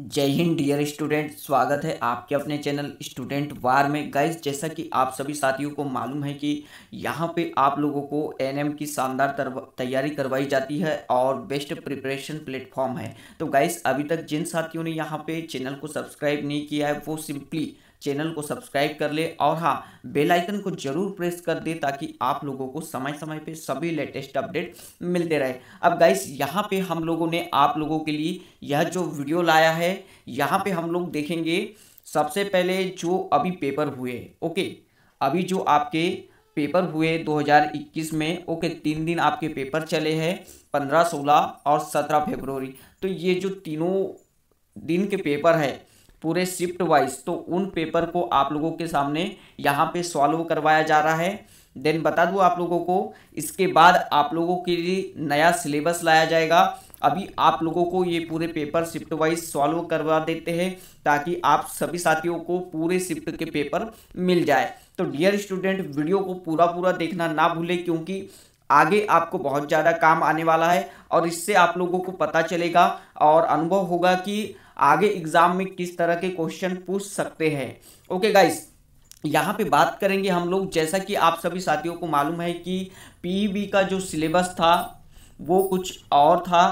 जय Hind dear student स्वागत है आपके अपने चैनल स्टूडेंट वार में गाइज जैसा कि आप सभी साथियों को मालूम है कि यहाँ पे आप लोगों को एनएम की शानदार तैयारी करवाई जाती है और बेस्ट प्रिपरेशन प्लेटफॉर्म है तो गाइज अभी तक जिन साथियों ने यहाँ पे चैनल को सब्सक्राइब नहीं किया है वो सिंपली चैनल को सब्सक्राइब कर ले और हाँ बेल आइकन को जरूर प्रेस कर दे ताकि आप लोगों को समय समय पे सभी लेटेस्ट अपडेट मिलते रहे अब गाइस यहाँ पे हम लोगों ने आप लोगों के लिए यह जो वीडियो लाया है यहाँ पे हम लोग देखेंगे सबसे पहले जो अभी पेपर हुए ओके अभी जो आपके पेपर हुए 2021 में ओके तीन दिन आपके पेपर चले हैं 15, 16 और 17 फरवरी तो ये जो तीनों दिन के पेपर है पूरे शिफ्ट वाइज तो उन पेपर को आप लोगों के सामने यहाँ पे सॉल्व करवाया जा रहा है देन बता दूँ आप लोगों को इसके बाद आप लोगों के लिए नया सिलेबस लाया जाएगा अभी आप लोगों को ये पूरे पेपर शिफ्ट वाइज सॉल्व करवा देते हैं ताकि आप सभी साथियों को पूरे शिफ्ट के पेपर मिल जाए तो डियर स्टूडेंट वीडियो को पूरा पूरा देखना ना भूलें क्योंकि आगे आपको बहुत ज़्यादा काम आने वाला है और इससे आप लोगों को पता चलेगा और अनुभव होगा कि आगे एग्जाम में किस तरह के क्वेश्चन पूछ सकते हैं ओके गाइस यहाँ पे बात करेंगे हम लोग जैसा कि आप सभी साथियों को मालूम है कि पीईबी e का जो सिलेबस था वो कुछ और था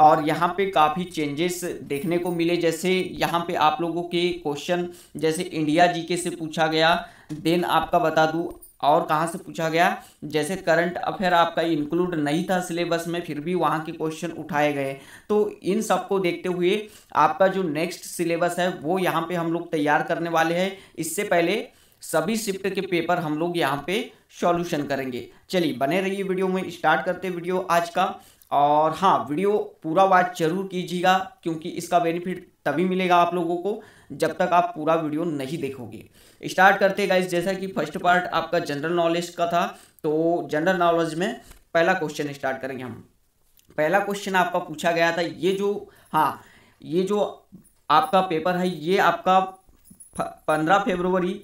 और यहाँ पे काफ़ी चेंजेस देखने को मिले जैसे यहाँ पे आप लोगों के क्वेश्चन जैसे इंडिया जीके से पूछा गया देन आपका बता दूँ और कहाँ से पूछा गया जैसे करंट अफेयर आपका इंक्लूड नहीं था सिलेबस में फिर भी वहाँ के क्वेश्चन उठाए गए तो इन सब को देखते हुए आपका जो नेक्स्ट सिलेबस है वो यहाँ पे हम लोग तैयार करने वाले हैं इससे पहले सभी शिफ्ट के पेपर हम लोग यहाँ पे सॉल्यूशन करेंगे चलिए बने रहिए वीडियो में स्टार्ट करते वीडियो आज का और हाँ वीडियो पूरा वाच जरूर कीजिएगा क्योंकि इसका बेनिफिट तभी मिलेगा आप लोगों को जब तक आप पूरा वीडियो नहीं देखोगे स्टार्ट करते गाइज जैसा कि फर्स्ट पार्ट आपका जनरल नॉलेज का था तो जनरल नॉलेज में पहला क्वेश्चन स्टार्ट करेंगे हम पहला क्वेश्चन आपका पूछा गया था ये जो हाँ ये जो आपका पेपर है ये आपका पंद्रह फेबरवरी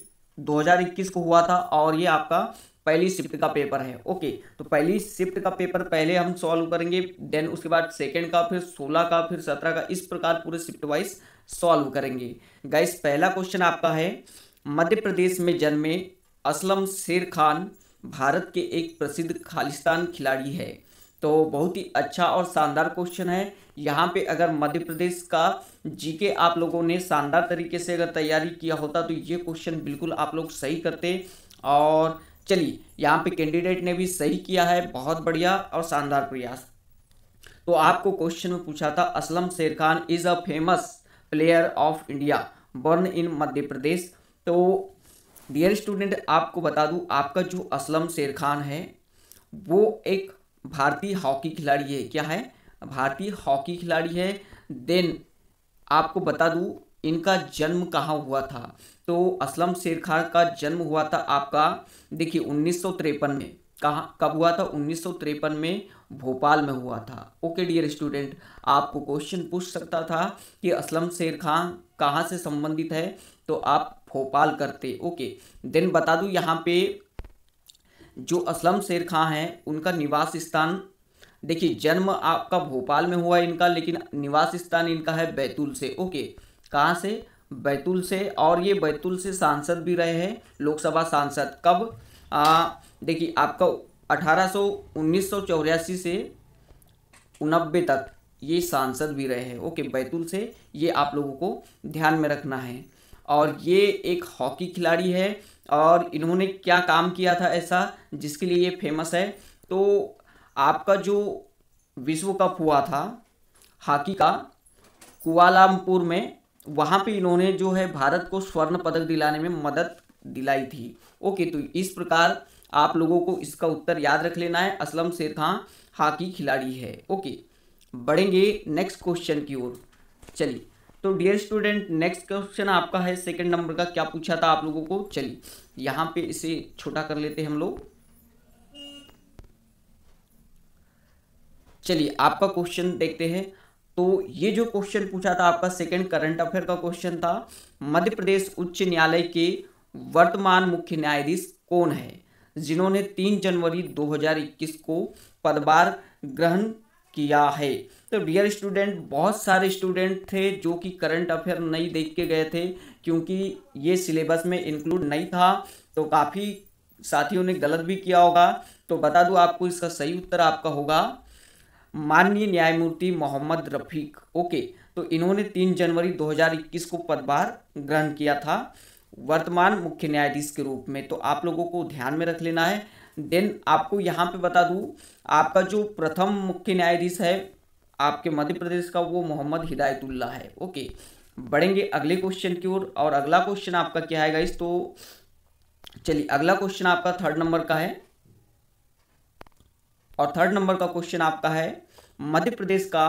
2021 को हुआ था और ये आपका पहली शिफ्ट का पेपर है ओके तो पहली शिफ्ट का पेपर पहले हम सॉल्व करेंगे देन उसके बाद सेकंड का फिर सोलह का फिर सत्रह का इस प्रकार पूरे शिफ्ट वाइज सॉल्व करेंगे गाइस पहला क्वेश्चन आपका है मध्य प्रदेश में जन्मे असलम शेर खान भारत के एक प्रसिद्ध खालिस्तान खिलाड़ी है तो बहुत ही अच्छा और शानदार क्वेश्चन है यहाँ पे अगर मध्य प्रदेश का जीके आप लोगों ने शानदार तरीके से अगर तैयारी किया होता तो ये क्वेश्चन बिल्कुल आप लोग सही करते और चलिए यहाँ पे कैंडिडेट ने भी सही किया है बहुत बढ़िया और शानदार प्रयास तो आपको क्वेश्चन में पूछा था Aslam Sher Khan is a famous player of India born in Madhya Pradesh तो डियर स्टूडेंट आपको बता दूं आपका जो असलम शेर खान है वो एक भारतीय हॉकी खिलाड़ी है क्या है भारतीय हॉकी खिलाड़ी है देन आपको बता दूं इनका जन्म कहाँ हुआ था तो असलम शेर खान का जन्म हुआ था आपका देखिए उन्नीस में कहाँ कब हुआ था उन्नीस में भोपाल में हुआ था ओके डियर स्टूडेंट आपको क्वेश्चन पूछ सकता था कि असलम शेर खान कहाँ से संबंधित है तो आप भोपाल करते ओके देन बता दूँ यहाँ पे जो असलम शेर खां हैं उनका निवास स्थान देखिए जन्म आपका भोपाल में हुआ इनका लेकिन निवास स्थान इनका है बैतूल से ओके कहाँ से बैतूल से और ये बैतूल से सांसद भी रहे हैं लोकसभा सांसद कब देखिए आपका अठारह सौ से नब्बे तक ये सांसद भी रहे हैं ओके बैतूल से ये आप लोगों को ध्यान में रखना है और ये एक हॉकी खिलाड़ी है और इन्होंने क्या काम किया था ऐसा जिसके लिए ये फेमस है तो आपका जो विश्व कप हुआ था हॉकी का कुआलामपुर में वहां पे इन्होंने जो है भारत को स्वर्ण पदक दिलाने में मदद दिलाई थी ओके तो इस प्रकार आप लोगों को इसका उत्तर याद रख लेना है असलम शेर खां हॉकी खिलाड़ी है ओके बढ़ेंगे नेक्स्ट क्वेश्चन की ओर चलिए तो डियर स्टूडेंट नेक्स्ट क्वेश्चन आपका है सेकंड नंबर का क्या पूछा था आप लोगों को चलिए यहाँ पे इसे छोटा कर लेते हैं हम लोग चलिए आपका क्वेश्चन देखते हैं तो ये जो क्वेश्चन पूछा था आपका सेकंड करंट अफेयर का क्वेश्चन था मध्य प्रदेश उच्च न्यायालय के वर्तमान मुख्य न्यायाधीश कौन है जिन्होंने 3 जनवरी 2021 को पदभार ग्रहण किया है तो डियर स्टूडेंट बहुत सारे स्टूडेंट थे जो कि करंट अफेयर नहीं देख के गए थे क्योंकि ये सिलेबस में इंक्लूड नहीं था तो काफ़ी साथियों ने गलत भी किया होगा तो बता दूं आपको इसका सही उत्तर आपका होगा माननीय न्यायमूर्ति मोहम्मद रफीक ओके तो इन्होंने 3 जनवरी 2021 को पदभार ग्रहण किया था वर्तमान मुख्य न्यायाधीश के रूप में तो आप लोगों को ध्यान में रख लेना है देन आपको यहाँ पे बता दूँ आपका जो प्रथम मुख्य न्यायाधीश है आपके मध्य प्रदेश का वो मोहम्मद हिदायतुल्ला है ओके बढ़ेंगे अगले क्वेश्चन की ओर और अगला क्वेश्चन आपका क्या है गाइस तो चलिए अगला क्वेश्चन आपका थर्ड नंबर का है और थर्ड नंबर का क्वेश्चन आपका है मध्य प्रदेश का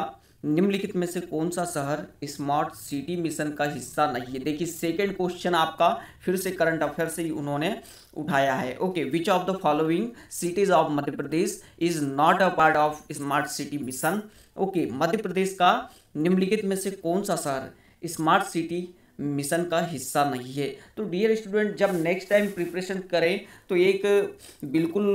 निम्नलिखित में से कौन सा शहर स्मार्ट सिटी मिशन का हिस्सा नहीं है देखिए सेकंड क्वेश्चन आपका फिर से करंट अफेयर से ही उन्होंने उठाया है okay which of the following cities of Madhya Pradesh is not a part of smart city mission okay Madhya Pradesh का निम्नलिखित में से कौन सा शहर स्मार्ट सिटी मिशन का हिस्सा नहीं है तो डियर स्टूडेंट जब नेक्स्ट टाइम प्रिपरेशन करें तो एक बिल्कुल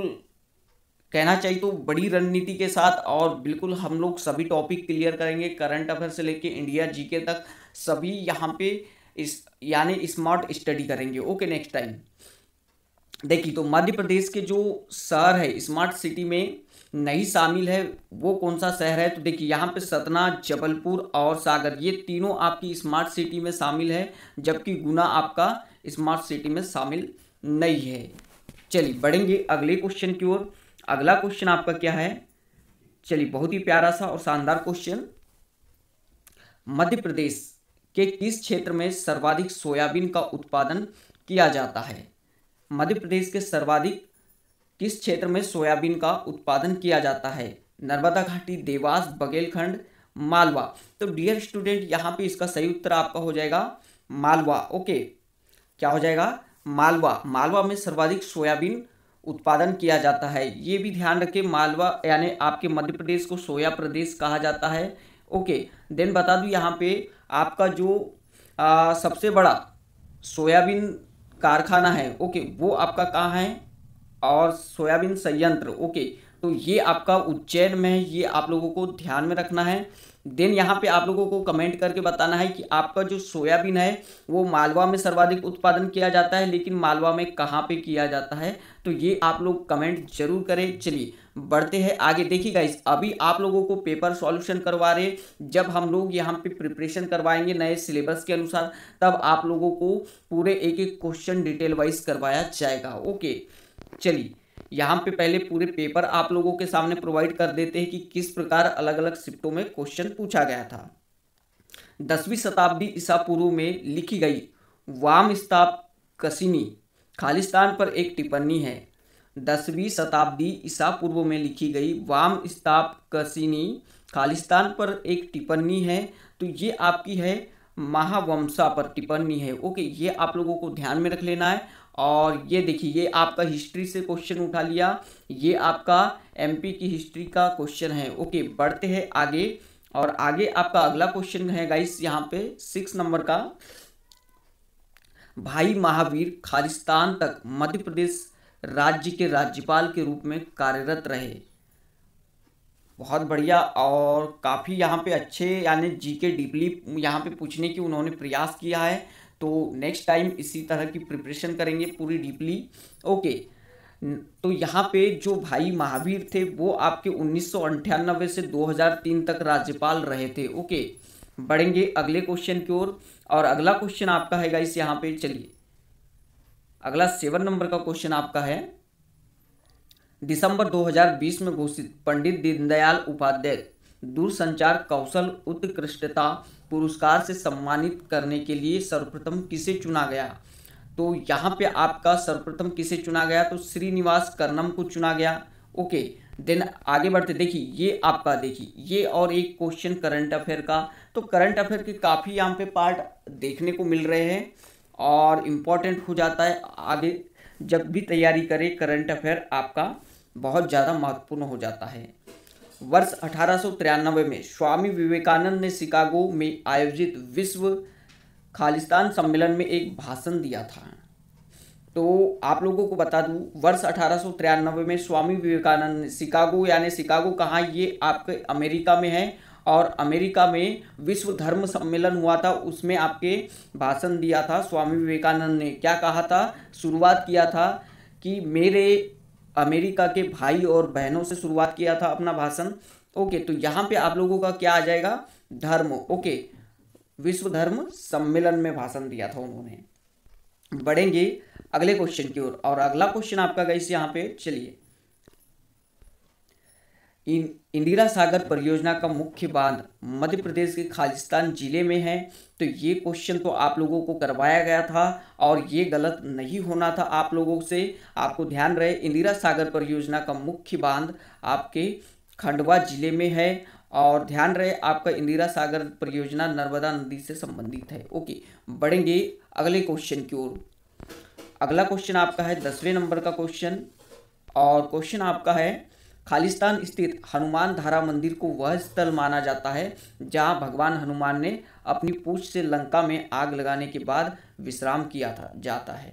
कहना चाहिए तो बड़ी रणनीति के साथ और बिल्कुल हम लोग सभी टॉपिक क्लियर करेंगे करंट अफेयर से लेके इंडिया जीके तक सभी यहाँ पे इस यानी स्मार्ट स्टडी करेंगे ओके नेक्स्ट टाइम देखिए तो मध्य प्रदेश के जो शहर है स्मार्ट सिटी में नहीं शामिल है वो कौन सा शहर है तो देखिए यहाँ पे सतना जबलपुर और सागर ये तीनों आपकी स्मार्ट सिटी में शामिल है जबकि गुना आपका स्मार्ट सिटी में शामिल नहीं है चलिए बढ़ेंगे अगले क्वेश्चन की ओर अगला क्वेश्चन आपका क्या है चलिए बहुत ही प्यारा सा और शानदार क्वेश्चन मध्य प्रदेश के किस क्षेत्र में सर्वाधिक सोयाबीन का उत्पादन किया जाता है मध्य प्रदेश के सर्वाधिक किस क्षेत्र में सोयाबीन का उत्पादन किया जाता है नर्मदा घाटी देवास बघेलखंड मालवा तो डियर स्टूडेंट यहाँ पे इसका सही उत्तर आपका हो जाएगा मालवा ओके क्या हो जाएगा मालवा मालवा में सर्वाधिक सोयाबीन उत्पादन किया जाता है ये भी ध्यान रखें मालवा यानी आपके मध्य प्रदेश को सोया प्रदेश कहा जाता है ओके देन बता दूँ यहाँ पे आपका जो आ, सबसे बड़ा सोयाबीन कारखाना है ओके वो आपका कहाँ है और सोयाबीन संयंत्र ओके तो ये आपका उज्जैन में है ये आप लोगों को ध्यान में रखना है देन यहाँ पे आप लोगों को कमेंट करके बताना है कि आपका जो सोयाबीन है वो मालवा में सर्वाधिक उत्पादन किया जाता है लेकिन मालवा में कहाँ पे किया जाता है तो ये आप लोग कमेंट जरूर करें चलिए बढ़ते हैं आगे देखिए गाइस अभी आप लोगों को पेपर सॉल्यूशन करवा रहे जब हम लोग यहाँ पे प्रिपरेशन करवाएंगे नए सिलेबस के अनुसार तब आप लोगों को पूरे एक एक क्वेश्चन डिटेल वाइज करवाया जाएगा ओके चलिए यहाँ पे पहले पूरे पेपर आप लोगों के सामने प्रोवाइड कर देते हैं कि किस प्रकार अलग अलग शिफ्टों में क्वेश्चन पूछा गया था दसवीं शताब्दी ईसा पूर्व में लिखी गई वाम स्ताप कसिनी खालिस्तान पर एक टिप्पणी है दसवीं शताब्दी ईसा पूर्व में लिखी गई वाम स्ताप कसिनी खालिस्तान पर एक टिप्पणी है तो ये आपकी है महावंशा पर टिप्पणी है ओके ये आप लोगों को ध्यान में रख लेना है और ये देखिए ये आपका हिस्ट्री से क्वेश्चन उठा लिया ये आपका एमपी की हिस्ट्री का क्वेश्चन है ओके बढ़ते हैं आगे और आगे आपका अगला क्वेश्चन है गाइस यहाँ पे सिक्स नंबर का भाई महावीर खालिस्तान तक मध्य प्रदेश राज्य के राज्यपाल के रूप में कार्यरत रहे बहुत बढ़िया और काफ़ी यहाँ पे अच्छे यानी जी के डीपली यहाँ पे पूछने की उन्होंने प्रयास किया है तो नेक्स्ट टाइम इसी तरह की प्रिपरेशन करेंगे पूरी डीपली ओके तो यहाँ पे जो भाई महावीर थे वो आपके उन्नीस से 2003 तक राज्यपाल रहे थे ओके बढ़ेंगे अगले क्वेश्चन की ओर और अगला क्वेश्चन आपका है इस यहाँ पे चलिए अगला सेवन नंबर का क्वेश्चन आपका है दिसंबर 2020 में घोषित पंडित दीनदयाल उपाध्याय दूरसंचार कौशल उत्कृष्टता पुरस्कार से सम्मानित करने के लिए सर्वप्रथम किसे चुना गया तो यहाँ पे आपका सर्वप्रथम किसे चुना गया तो श्रीनिवास कर्नम को चुना गया ओके देन आगे बढ़ते देखिए ये आपका देखिए ये और एक क्वेश्चन करंट अफेयर का तो करंट अफेयर के काफ़ी यहाँ पे पार्ट देखने को मिल रहे हैं और इम्पॉर्टेंट हो जाता है आगे जब भी तैयारी करें करंट अफेयर आपका बहुत ज़्यादा महत्वपूर्ण हो जाता है वर्ष अठारह में स्वामी विवेकानंद ने शिकागो में आयोजित विश्व खालिस्तान सम्मेलन में एक भाषण दिया था तो आप लोगों को बता दूं वर्ष अठारह में स्वामी विवेकानंद ने शिकागो यानी शिकागो कहाँ ये आपके अमेरिका में है और अमेरिका में विश्व धर्म सम्मेलन हुआ था उसमें आपके भाषण दिया था स्वामी विवेकानंद ने क्या कहा था शुरुआत किया था कि मेरे अमेरिका के भाई और बहनों से शुरुआत किया था अपना भाषण ओके तो यहाँ पे आप लोगों का क्या आ जाएगा धर्म ओके विश्व धर्म सम्मेलन में भाषण दिया था उन्होंने बढ़ेंगे अगले क्वेश्चन की ओर और, और अगला क्वेश्चन आपका गई यहाँ पे चलिए इन इंदिरा सागर परियोजना का मुख्य बांध मध्य प्रदेश के खालिस्तान जिले में है तो ये क्वेश्चन तो आप लोगों को करवाया गया था और ये गलत नहीं होना था आप लोगों से आपको ध्यान रहे इंदिरा सागर परियोजना का मुख्य बांध आपके खंडवा जिले में है और ध्यान रहे आपका इंदिरा सागर परियोजना नर्मदा नदी से संबंधित है ओके बढ़ेंगे अगले क्वेश्चन की ओर अगला क्वेश्चन आपका है दसवें नंबर का क्वेश्चन और क्वेश्चन आपका है खालिस्तान स्थित हनुमान धारा मंदिर को वह स्थल माना जाता है जहां भगवान हनुमान ने अपनी पूछ से लंका में आग लगाने के बाद विश्राम किया था जाता है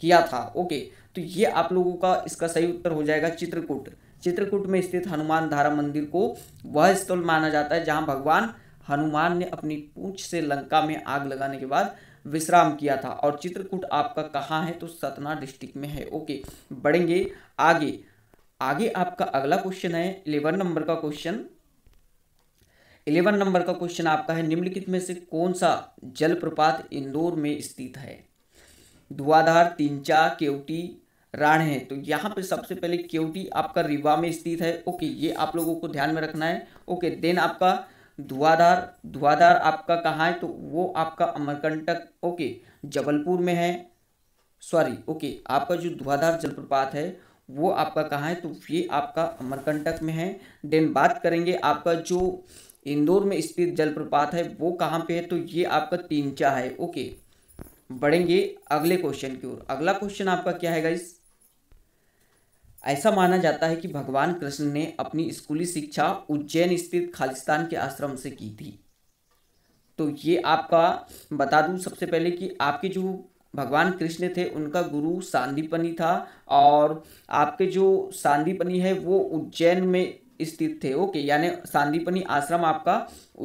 किया था ओके तो ये आप लोगों का इसका सही उत्तर हो जाएगा चित्रकूट चित्रकूट में स्थित हनुमान धारा मंदिर को वह स्थल माना जाता है जहाँ भगवान हनुमान ने अपनी पूछ से लंका में आग लगाने के बाद विश्राम किया था और चित्रकूट आपका कहाँ है तो सतना डिस्ट्रिक्ट में है ओके बढ़ेंगे आगे आगे आपका अगला क्वेश्चन है इलेवन नंबर का क्वेश्चन इलेवन नंबर का क्वेश्चन आपका है निम्नलिखित में से कौन सा जलप्रपात इंदौर में स्थित है धुआधार तिंचा केवटी राण है तो यहाँ पे सबसे पहले केवटी आपका रिवा में स्थित है ओके ये आप लोगों को ध्यान में रखना है ओके देन आपका धुआधार धुआधार आपका कहाँ है तो वो आपका अमरकंटक ओके जबलपुर में है सॉरी ओके आपका जो धुआधार जलप्रपात है वो आपका कहाँ है तो ये आपका अमरकंटक में है देन बात करेंगे आपका जो इंदौर में स्थित जलप्रपात है वो कहाँ पे है तो ये आपका तीनचा है ओके बढ़ेंगे अगले क्वेश्चन की ओर अगला क्वेश्चन आपका क्या है गाइस ऐसा माना जाता है कि भगवान कृष्ण ने अपनी स्कूली शिक्षा उज्जैन स्थित खालिस्तान के आश्रम से की थी तो ये आपका बता दूं सबसे पहले कि आपकी जो भगवान कृष्ण थे उनका गुरु सांदीपनी था और आपके जो सांदीपनी है वो उज्जैन में स्थित थे ओके यानी सांदीपनी आश्रम आपका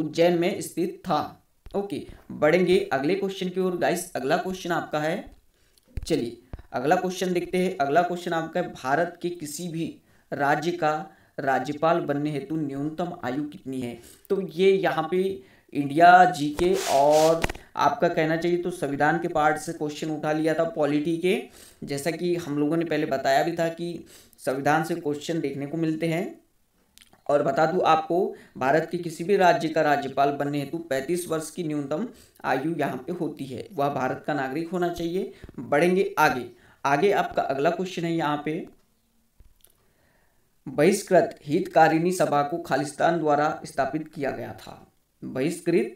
उज्जैन में स्थित था ओके बढ़ेंगे अगले क्वेश्चन की ओर गाइस अगला क्वेश्चन आपका है चलिए अगला क्वेश्चन देखते हैं अगला क्वेश्चन आपका है भारत के किसी भी राज्य का राज्यपाल बनने हेतु न्यूनतम आयु कितनी है तो ये यहाँ पे इंडिया जी के और आपका कहना चाहिए तो संविधान के पार्ट से क्वेश्चन उठा लिया था पॉलिटी के जैसा कि हम लोगों ने पहले बताया भी था कि संविधान से क्वेश्चन देखने को मिलते हैं और बता दूं आपको भारत के किसी भी राज्य का राज्यपाल बनने हेतु 35 वर्ष की न्यूनतम आयु यहाँ पे होती है वह भारत का नागरिक होना चाहिए बढ़ेंगे आगे आगे आपका अगला क्वेश्चन है यहाँ पे बहिष्कृत हितकारिणी सभा को खालिस्तान द्वारा स्थापित किया गया था बहिष्कृत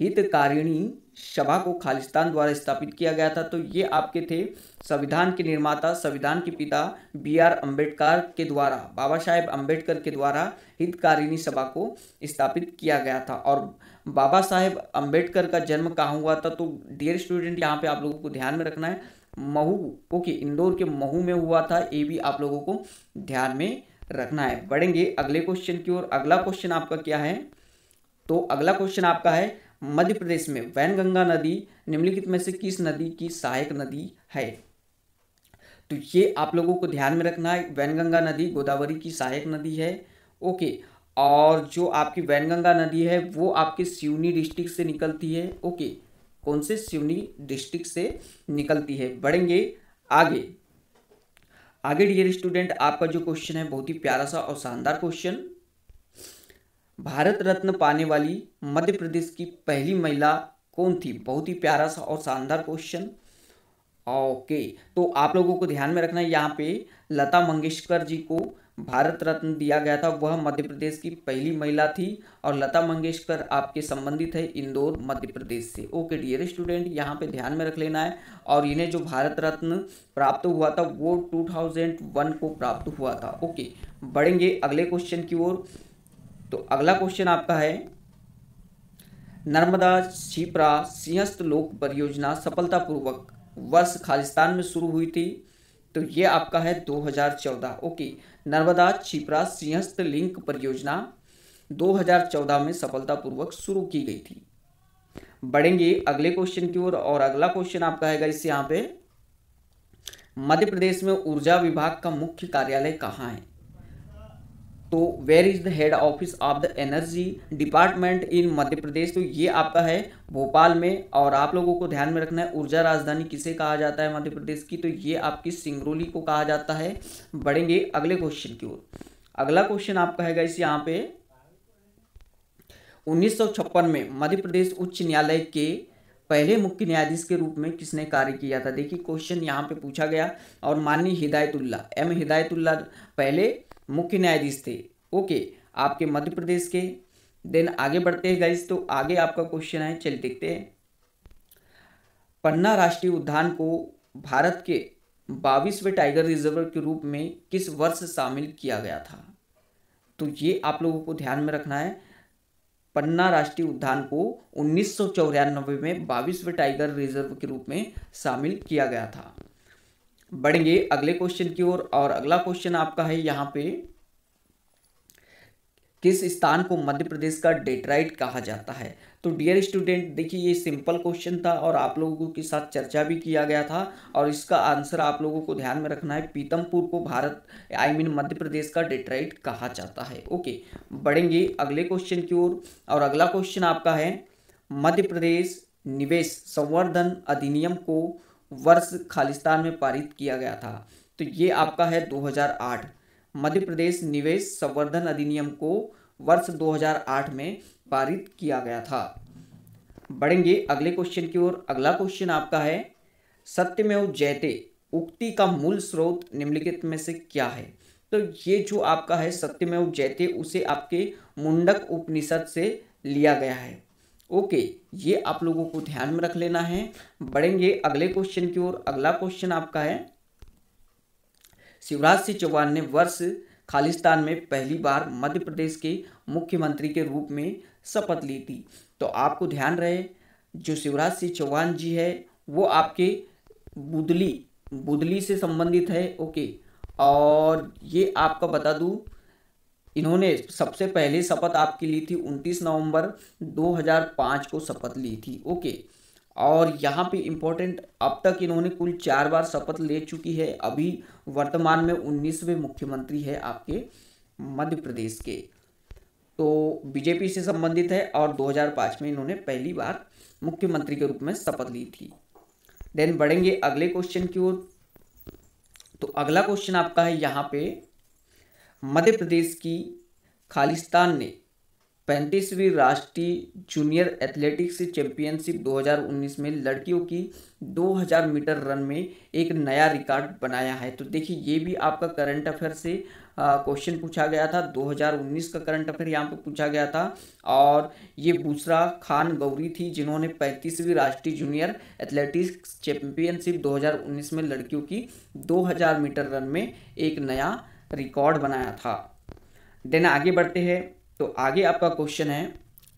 हितकारिणी सभा को खालिस्तान द्वारा स्थापित किया गया था तो ये आपके थे संविधान के निर्माता संविधान के पिता बी आर अम्बेडकर के द्वारा बाबा साहेब अम्बेडकर के द्वारा हितकारिणी सभा को स्थापित किया गया था और बाबा साहेब अम्बेडकर का जन्म कहाँ हुआ था तो डियर स्टूडेंट यहाँ पे आप लोगों को ध्यान में रखना है महू ओके इंदौर के महू में हुआ था ये भी आप लोगों को ध्यान में रखना है बढ़ेंगे अगले क्वेश्चन की ओर अगला क्वेश्चन आपका क्या है तो अगला क्वेश्चन आपका है मध्य प्रदेश में वैनगंगा नदी निम्नलिखित में से किस नदी की सहायक नदी है तो ये आप लोगों को ध्यान में रखना है वैनगंगा नदी गोदावरी की सहायक नदी है ओके और जो आपकी वैनगंगा नदी है वो आपके सिवनी डिस्ट्रिक्ट से निकलती है ओके कौन से सिवनी डिस्ट्रिक्ट से निकलती है बढ़ेंगे आगे आगे डियर स्टूडेंट आपका जो क्वेश्चन है बहुत ही प्यारा सा और शानदार क्वेश्चन भारत रत्न पाने वाली मध्य प्रदेश की पहली महिला कौन थी बहुत ही प्यारा सा और शानदार क्वेश्चन ओके तो आप लोगों को ध्यान में रखना है यहाँ पे लता मंगेशकर जी को भारत रत्न दिया गया था वह मध्य प्रदेश की पहली महिला थी और लता मंगेशकर आपके संबंधित है इंदौर मध्य प्रदेश से ओके डियर स्टूडेंट यहाँ पे ध्यान में रख लेना है और इन्हें जो भारत रत्न प्राप्त हुआ था वो 2001 को प्राप्त हुआ था ओके बढ़ेंगे अगले क्वेश्चन की ओर तो अगला क्वेश्चन आपका है नर्मदा छिपरा सिंहस्थ लोक परियोजना सफलतापूर्वक वर्ष खालिस्तान में शुरू हुई थी तो ये आपका है 2014 ओके नर्मदा छिपरा सिंहस्थ लिंक परियोजना 2014 में सफलतापूर्वक शुरू की गई थी बढ़ेंगे अगले क्वेश्चन की ओर और, और अगला क्वेश्चन आपका है इस यहाँ पे मध्य प्रदेश में ऊर्जा विभाग का मुख्य कार्यालय कहाँ है तो where is the head office of the energy department in Madhya Pradesh तो ये आपका है भोपाल में और आप लोगों को ध्यान में रखना है ऊर्जा राजधानी किसे कहा जाता है मध्य प्रदेश की तो ये आपकी सिंगरौली को कहा जाता है बढ़ेंगे अगले क्वेश्चन की ओर अगला क्वेश्चन आपका है इस यहाँ पे उन्नीस में मध्य प्रदेश उच्च न्यायालय के पहले मुख्य न्यायाधीश के रूप में किसने कार्य किया था देखिए क्वेश्चन यहाँ पे पूछा गया और माननीय हिदायतुल्ला एम हिदायतुल्ला पहले मुख्य न्यायाधीश थे ओके आपके मध्य प्रदेश के देन आगे बढ़ते हैं गाइज तो आगे आपका क्वेश्चन है चलिए देखते हैं पन्ना राष्ट्रीय उद्यान को भारत के बाईसवें टाइगर रिजर्व के रूप में किस वर्ष शामिल किया गया था तो ये आप लोगों को ध्यान में रखना है पन्ना राष्ट्रीय उद्यान को उन्नीस में बाईसवें टाइगर रिजर्व के रूप में शामिल किया गया था बढ़ेंगे अगले क्वेश्चन की ओर और, और अगला क्वेश्चन आपका है यहाँ पे किस स्थान को मध्य प्रदेश का डेटराइट कहा जाता है तो डियर स्टूडेंट देखिए ये सिंपल क्वेश्चन था और आप लोगों के साथ चर्चा भी किया गया था और इसका आंसर आप लोगों को ध्यान में रखना है पीतमपुर को भारत आई मीन मध्य प्रदेश का डेटराइट कहा जाता है ओके बढ़ेंगे अगले क्वेश्चन की ओर और, और अगला क्वेश्चन आपका है मध्य प्रदेश निवेश संवर्धन अधिनियम को वर्ष खालिस्तान में पारित किया गया था तो ये आपका है 2008 मध्य प्रदेश निवेश संवर्धन अधिनियम को वर्ष 2008 में पारित किया गया था बढ़ेंगे अगले क्वेश्चन की ओर अगला क्वेश्चन आपका है सत्यमेव जयते उक्ति का मूल स्रोत निम्नलिखित में से क्या है तो ये जो आपका है सत्यमेव जयते उसे आपके मुंडक उपनिषद से लिया गया है ओके ये आप लोगों को ध्यान में रख लेना है बढ़ेंगे अगले क्वेश्चन की ओर अगला क्वेश्चन आपका है शिवराज सिंह चौहान ने वर्ष खालिस्तान में पहली बार मध्य प्रदेश के मुख्यमंत्री के रूप में शपथ ली थी तो आपको ध्यान रहे जो शिवराज सिंह चौहान जी है वो आपके बुदली बुदली से संबंधित है ओके और ये आपका बता दूँ इन्होंने सबसे पहले शपथ आपकी ली थी 29 नवंबर 2005 को शपथ ली थी ओके और यहाँ पे इम्पोर्टेंट अब तक इन्होंने कुल चार बार शपथ ले चुकी है अभी वर्तमान में उन्नीसवें मुख्यमंत्री है आपके मध्य प्रदेश के तो बीजेपी से संबंधित है और 2005 में इन्होंने पहली बार मुख्यमंत्री के रूप में शपथ ली थी देन बढ़ेंगे अगले क्वेश्चन की ओर तो अगला क्वेश्चन आपका है यहाँ पे मध्य प्रदेश की खालिस्तान ने पैंतीसवीं राष्ट्रीय जूनियर एथलेटिक्स चैंपियनशिप 2019 में लड़कियों की 2000 मीटर रन में एक नया रिकॉर्ड बनाया है तो देखिए ये भी आपका करंट अफेयर से क्वेश्चन पूछा गया था 2019 का करंट अफेयर यहाँ पर पूछा गया था और ये दूसरा खान गौरी थी जिन्होंने पैंतीसवीं राष्ट्रीय जूनियर एथलेटिक्स चैंपियनशिप 2019 में लड़कियों की 2000 मीटर रन में एक नया रिकॉर्ड बनाया था देन आगे बढ़ते हैं तो आगे आपका क्वेश्चन है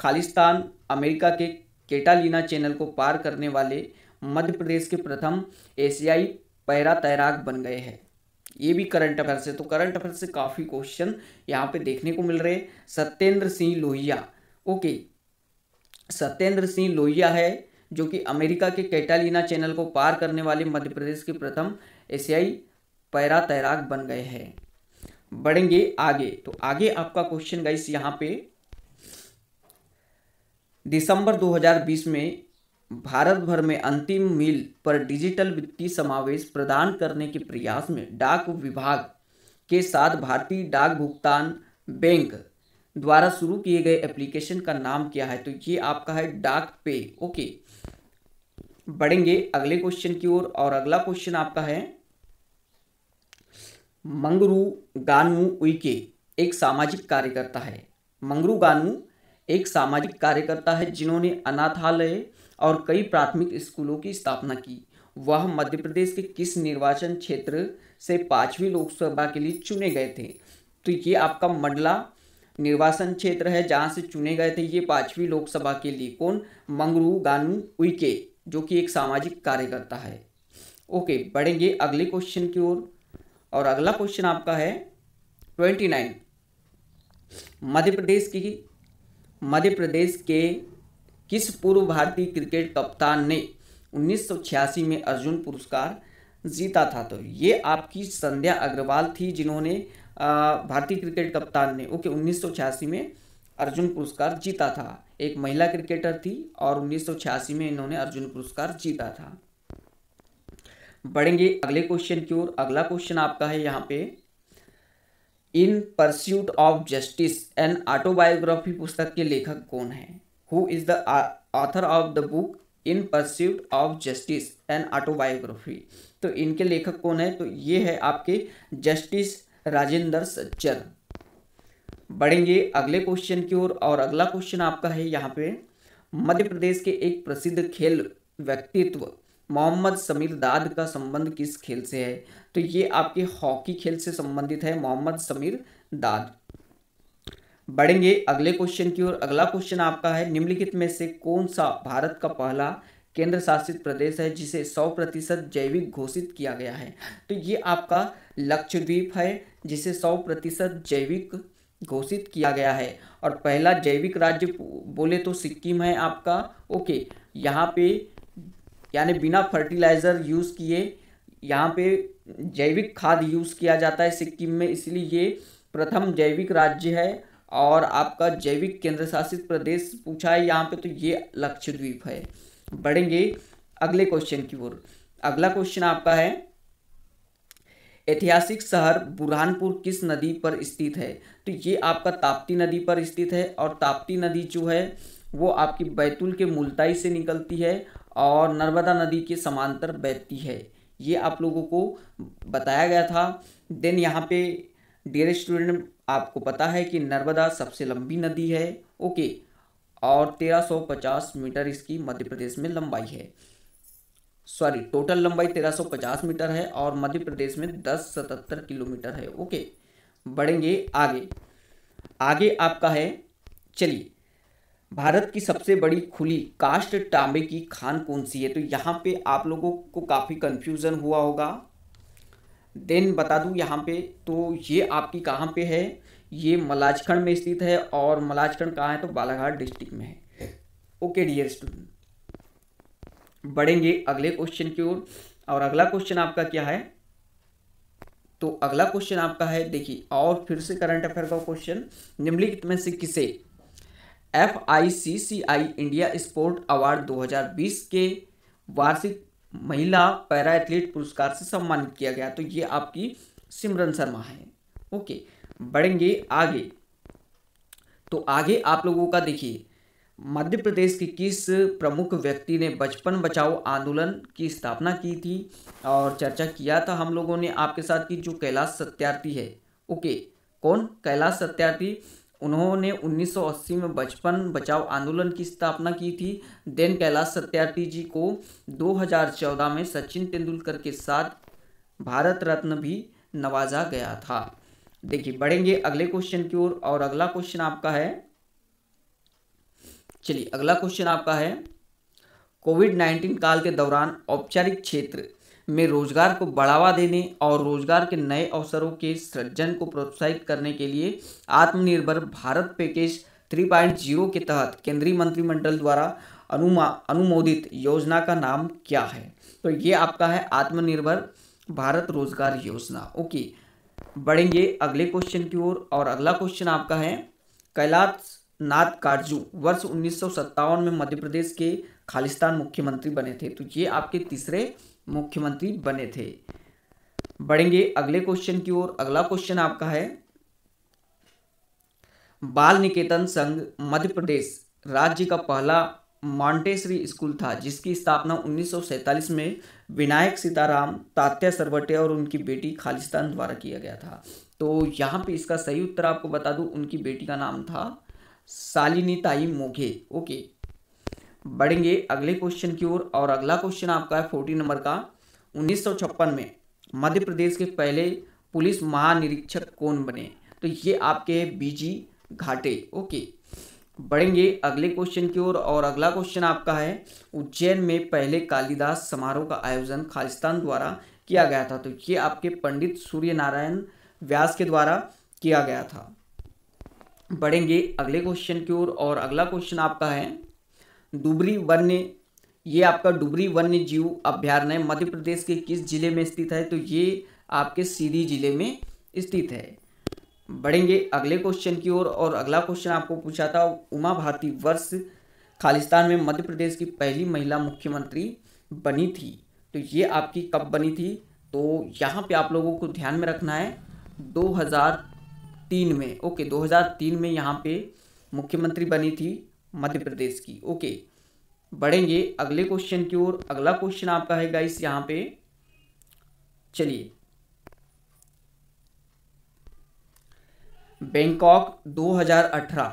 खालिस्तान अमेरिका के केटालीना चैनल को पार करने वाले मध्य प्रदेश के प्रथम एशियाई पैरा तैराक बन गए हैं ये भी करंट अफेयर तो से तो करंट अफेयर से काफ़ी क्वेश्चन यहाँ पे देखने को मिल रहे सत्येंद्र सिंह लोहिया ओके सत्येंद्र सिंह लोहिया है जो कि अमेरिका के कैटालीना चैनल को पार करने वाले मध्य प्रदेश के प्रथम एशियाई पैरा तैराक बन गए हैं बढ़ेंगे आगे तो आगे आपका क्वेश्चन गाइस यहाँ पे दिसंबर 2020 में भारत भर में अंतिम मील पर डिजिटल वित्तीय समावेश प्रदान करने के प्रयास में डाक विभाग के साथ भारतीय डाक भुगतान बैंक द्वारा शुरू किए गए एप्लीकेशन का नाम क्या है तो ये आपका है डाक पे ओके बढ़ेंगे अगले क्वेश्चन की ओर और, और अगला क्वेश्चन आपका है मंगरू गानू उइके एक सामाजिक कार्यकर्ता है मंगरू गानू एक सामाजिक कार्यकर्ता है जिन्होंने अनाथालय और कई प्राथमिक स्कूलों की स्थापना की वह मध्य प्रदेश के किस निर्वाचन क्षेत्र से पाँचवीं लोकसभा के लिए चुने गए थे तो ये आपका मंडला निर्वाचन क्षेत्र है जहाँ से चुने गए थे ये पाँचवीं लोकसभा के लिए कौन मंगरू गानू उइके जो कि एक सामाजिक कार्यकर्ता है ओके बढ़ेंगे अगले क्वेश्चन की ओर और अगला क्वेश्चन आपका है ट्वेंटी नाइन मध्य प्रदेश की मध्य प्रदेश के किस पूर्व भारतीय क्रिकेट कप्तान ने 1986 में अर्जुन पुरस्कार जीता था तो ये आपकी संध्या अग्रवाल थी जिन्होंने भारतीय क्रिकेट कप्तान ने ओके उन्नीस में अर्जुन पुरस्कार जीता था एक महिला क्रिकेटर थी और 1986 में इन्होंने अर्जुन पुरस्कार जीता था बढ़ेंगे अगले क्वेश्चन की ओर अगला क्वेश्चन आपका है यहाँ पे in pursuit of justice an autobiography पुस्तक के लेखक कौन है who is the author of the book in pursuit of justice and autobiography तो इनके लेखक कौन है तो ये है आपके जस्टिस राजेंद्र सज्जन बढ़ेंगे अगले क्वेश्चन की ओर और अगला क्वेश्चन आपका है यहाँ पे मध्य प्रदेश के एक प्रसिद्ध खेल व्यक्तित्व मोहम्मद समीर दाद का संबंध किस खेल से है तो ये आपके हॉकी खेल से संबंधित है मोहम्मद समीर दाद बढ़ेंगे अगले क्वेश्चन की ओर अगला क्वेश्चन आपका है निम्नलिखित में से कौन सा भारत का पहला केंद्र शासित प्रदेश है जिसे 100 प्रतिशत जैविक घोषित किया गया है तो ये आपका लक्षद्वीप है जिसे 100 प्रतिशत जैविक घोषित किया गया है और पहला जैविक राज्य बोले तो सिक्किम है आपका ओके यहाँ पे यानी बिना फर्टिलाइज़र यूज़ किए यहाँ पे जैविक खाद यूज़ किया जाता है सिक्किम में इसलिए ये प्रथम जैविक राज्य है और आपका जैविक केंद्र शासित प्रदेश पूछा है यहाँ पे तो ये लक्षद्वीप है बढ़ेंगे अगले क्वेश्चन की ओर अगला क्वेश्चन आपका है ऐतिहासिक शहर बुरहानपुर किस नदी पर स्थित है तो ये आपका ताप्ती नदी पर स्थित है और ताप्ती नदी जो है वो आपकी बैतूल के मुल्ताई से निकलती है और नर्मदा नदी के समांतर बहती है ये आप लोगों को बताया गया था देन यहाँ पे डियर स्टूडेंट आपको पता है कि नर्मदा सबसे लंबी नदी है ओके और 1350 मीटर इसकी मध्य प्रदेश में लंबाई है सॉरी टोटल लंबाई 1350 मीटर है और मध्य प्रदेश में 1077 किलोमीटर है ओके बढ़ेंगे आगे आगे आपका है चलिए भारत की सबसे बड़ी खुली कास्ट तांबे की खान कौन सी है तो यहाँ पे आप लोगों को काफ़ी कंफ्यूजन हुआ होगा देन बता दूँ यहाँ पे तो ये आपकी कहाँ पे है ये मलाजखंड में स्थित है और मलाजखंड कहाँ है तो बालाघाट डिस्ट्रिक्ट में है ओके डियर स्टूडेंट बढ़ेंगे अगले क्वेश्चन की ओर और अगला क्वेश्चन आपका क्या है तो अगला क्वेश्चन आपका है देखिए और फिर से करंट अफेयर का क्वेश्चन निम्नलिखित में से किसे F I C C I India sport award 2020 के वार्षिक महिला पैरा एथलीट पुरस्कार से सम्मानित किया गया तो ये आपकी सिमरन शर्मा है ओके बढ़ेंगे आगे तो आगे आप लोगों का देखिए मध्य प्रदेश के किस प्रमुख व्यक्ति ने बचपन बचाओ आंदोलन की स्थापना की थी और चर्चा किया था हम लोगों ने आपके साथ की जो कैलाश सत्यार्थी है ओके कौन कैलाश सत्यार्थी उन्होंने 1980 में बचपन बचाओ आंदोलन की स्थापना की थी देन कैलाश सत्यार्थी जी को 2014 में सचिन तेंदुलकर के साथ भारत रत्न भी नवाजा गया था देखिए बढ़ेंगे अगले क्वेश्चन की ओर और अगला क्वेश्चन आपका है चलिए अगला क्वेश्चन आपका है कोविड नाइन्टीन काल के दौरान औपचारिक क्षेत्र में रोजगार को बढ़ावा देने और रोजगार के नए अवसरों के सृजन को प्रोत्साहित करने के लिए आत्मनिर्भर भारत पैकेज 3.0 के तहत केंद्रीय मंत्रिमंडल द्वारा अनुमा अनुमोदित योजना का नाम क्या है तो ये आपका है आत्मनिर्भर भारत रोजगार योजना ओके बढ़ेंगे अगले क्वेश्चन की ओर और, अगला क्वेश्चन आपका है कैलाश नाथ कारजू वर्ष उन्नीस में मध्य प्रदेश के खालिस्तान मुख्यमंत्री बने थे तो ये आपके तीसरे मुख्यमंत्री बने थे बढ़ेंगे अगले क्वेश्चन की ओर अगला क्वेश्चन आपका है बाल निकेतन संघ मध्य प्रदेश राज्य का पहला मॉन्टेसरी स्कूल था जिसकी स्थापना उन्नीस में विनायक सीताराम तात्या सरवटे और उनकी बेटी खालिस्तान द्वारा किया गया था तो यहाँ पे इसका सही उत्तर आपको बता दूँ उनकी बेटी का नाम था सालिनी ताई मोघे ओके बढ़ेंगे अगले क्वेश्चन की ओर और अगला क्वेश्चन आपका है फोर्टी नंबर का उन्नीस में मध्य प्रदेश के पहले पुलिस महानिरीक्षक कौन बने तो ये आपके बीजी घाटे ओके बढ़ेंगे अगले क्वेश्चन की ओर और अगला क्वेश्चन आपका है उज्जैन में पहले कालिदास समारोह का आयोजन खालिस्तान द्वारा किया गया था तो ये आपके पंडित सूर्य नारायण व्यास के द्वारा किया गया था बढ़ेंगे अगले क्वेश्चन की ओर और अगला क्वेश्चन आपका है डुबरी वन्य ये आपका डुबरी वन्य जीव अभ्यारण्य मध्य प्रदेश के किस जिले में स्थित है तो ये आपके सीधी जिले में स्थित है बढ़ेंगे अगले क्वेश्चन की ओर और, और अगला क्वेश्चन आपको पूछा था उमा भारती वर्ष खालिस्तान में मध्य प्रदेश की पहली महिला मुख्यमंत्री बनी थी तो ये आपकी कब बनी थी तो यहाँ पे आप लोगों को ध्यान में रखना है 2003 में ओके 2003 में यहाँ पे मुख्यमंत्री बनी थी मध्य प्रदेश की ओके बढ़ेंगे अगले क्वेश्चन की ओर अगला क्वेश्चन आपका है गाइस यहाँ पे चलिए Bangkok 2018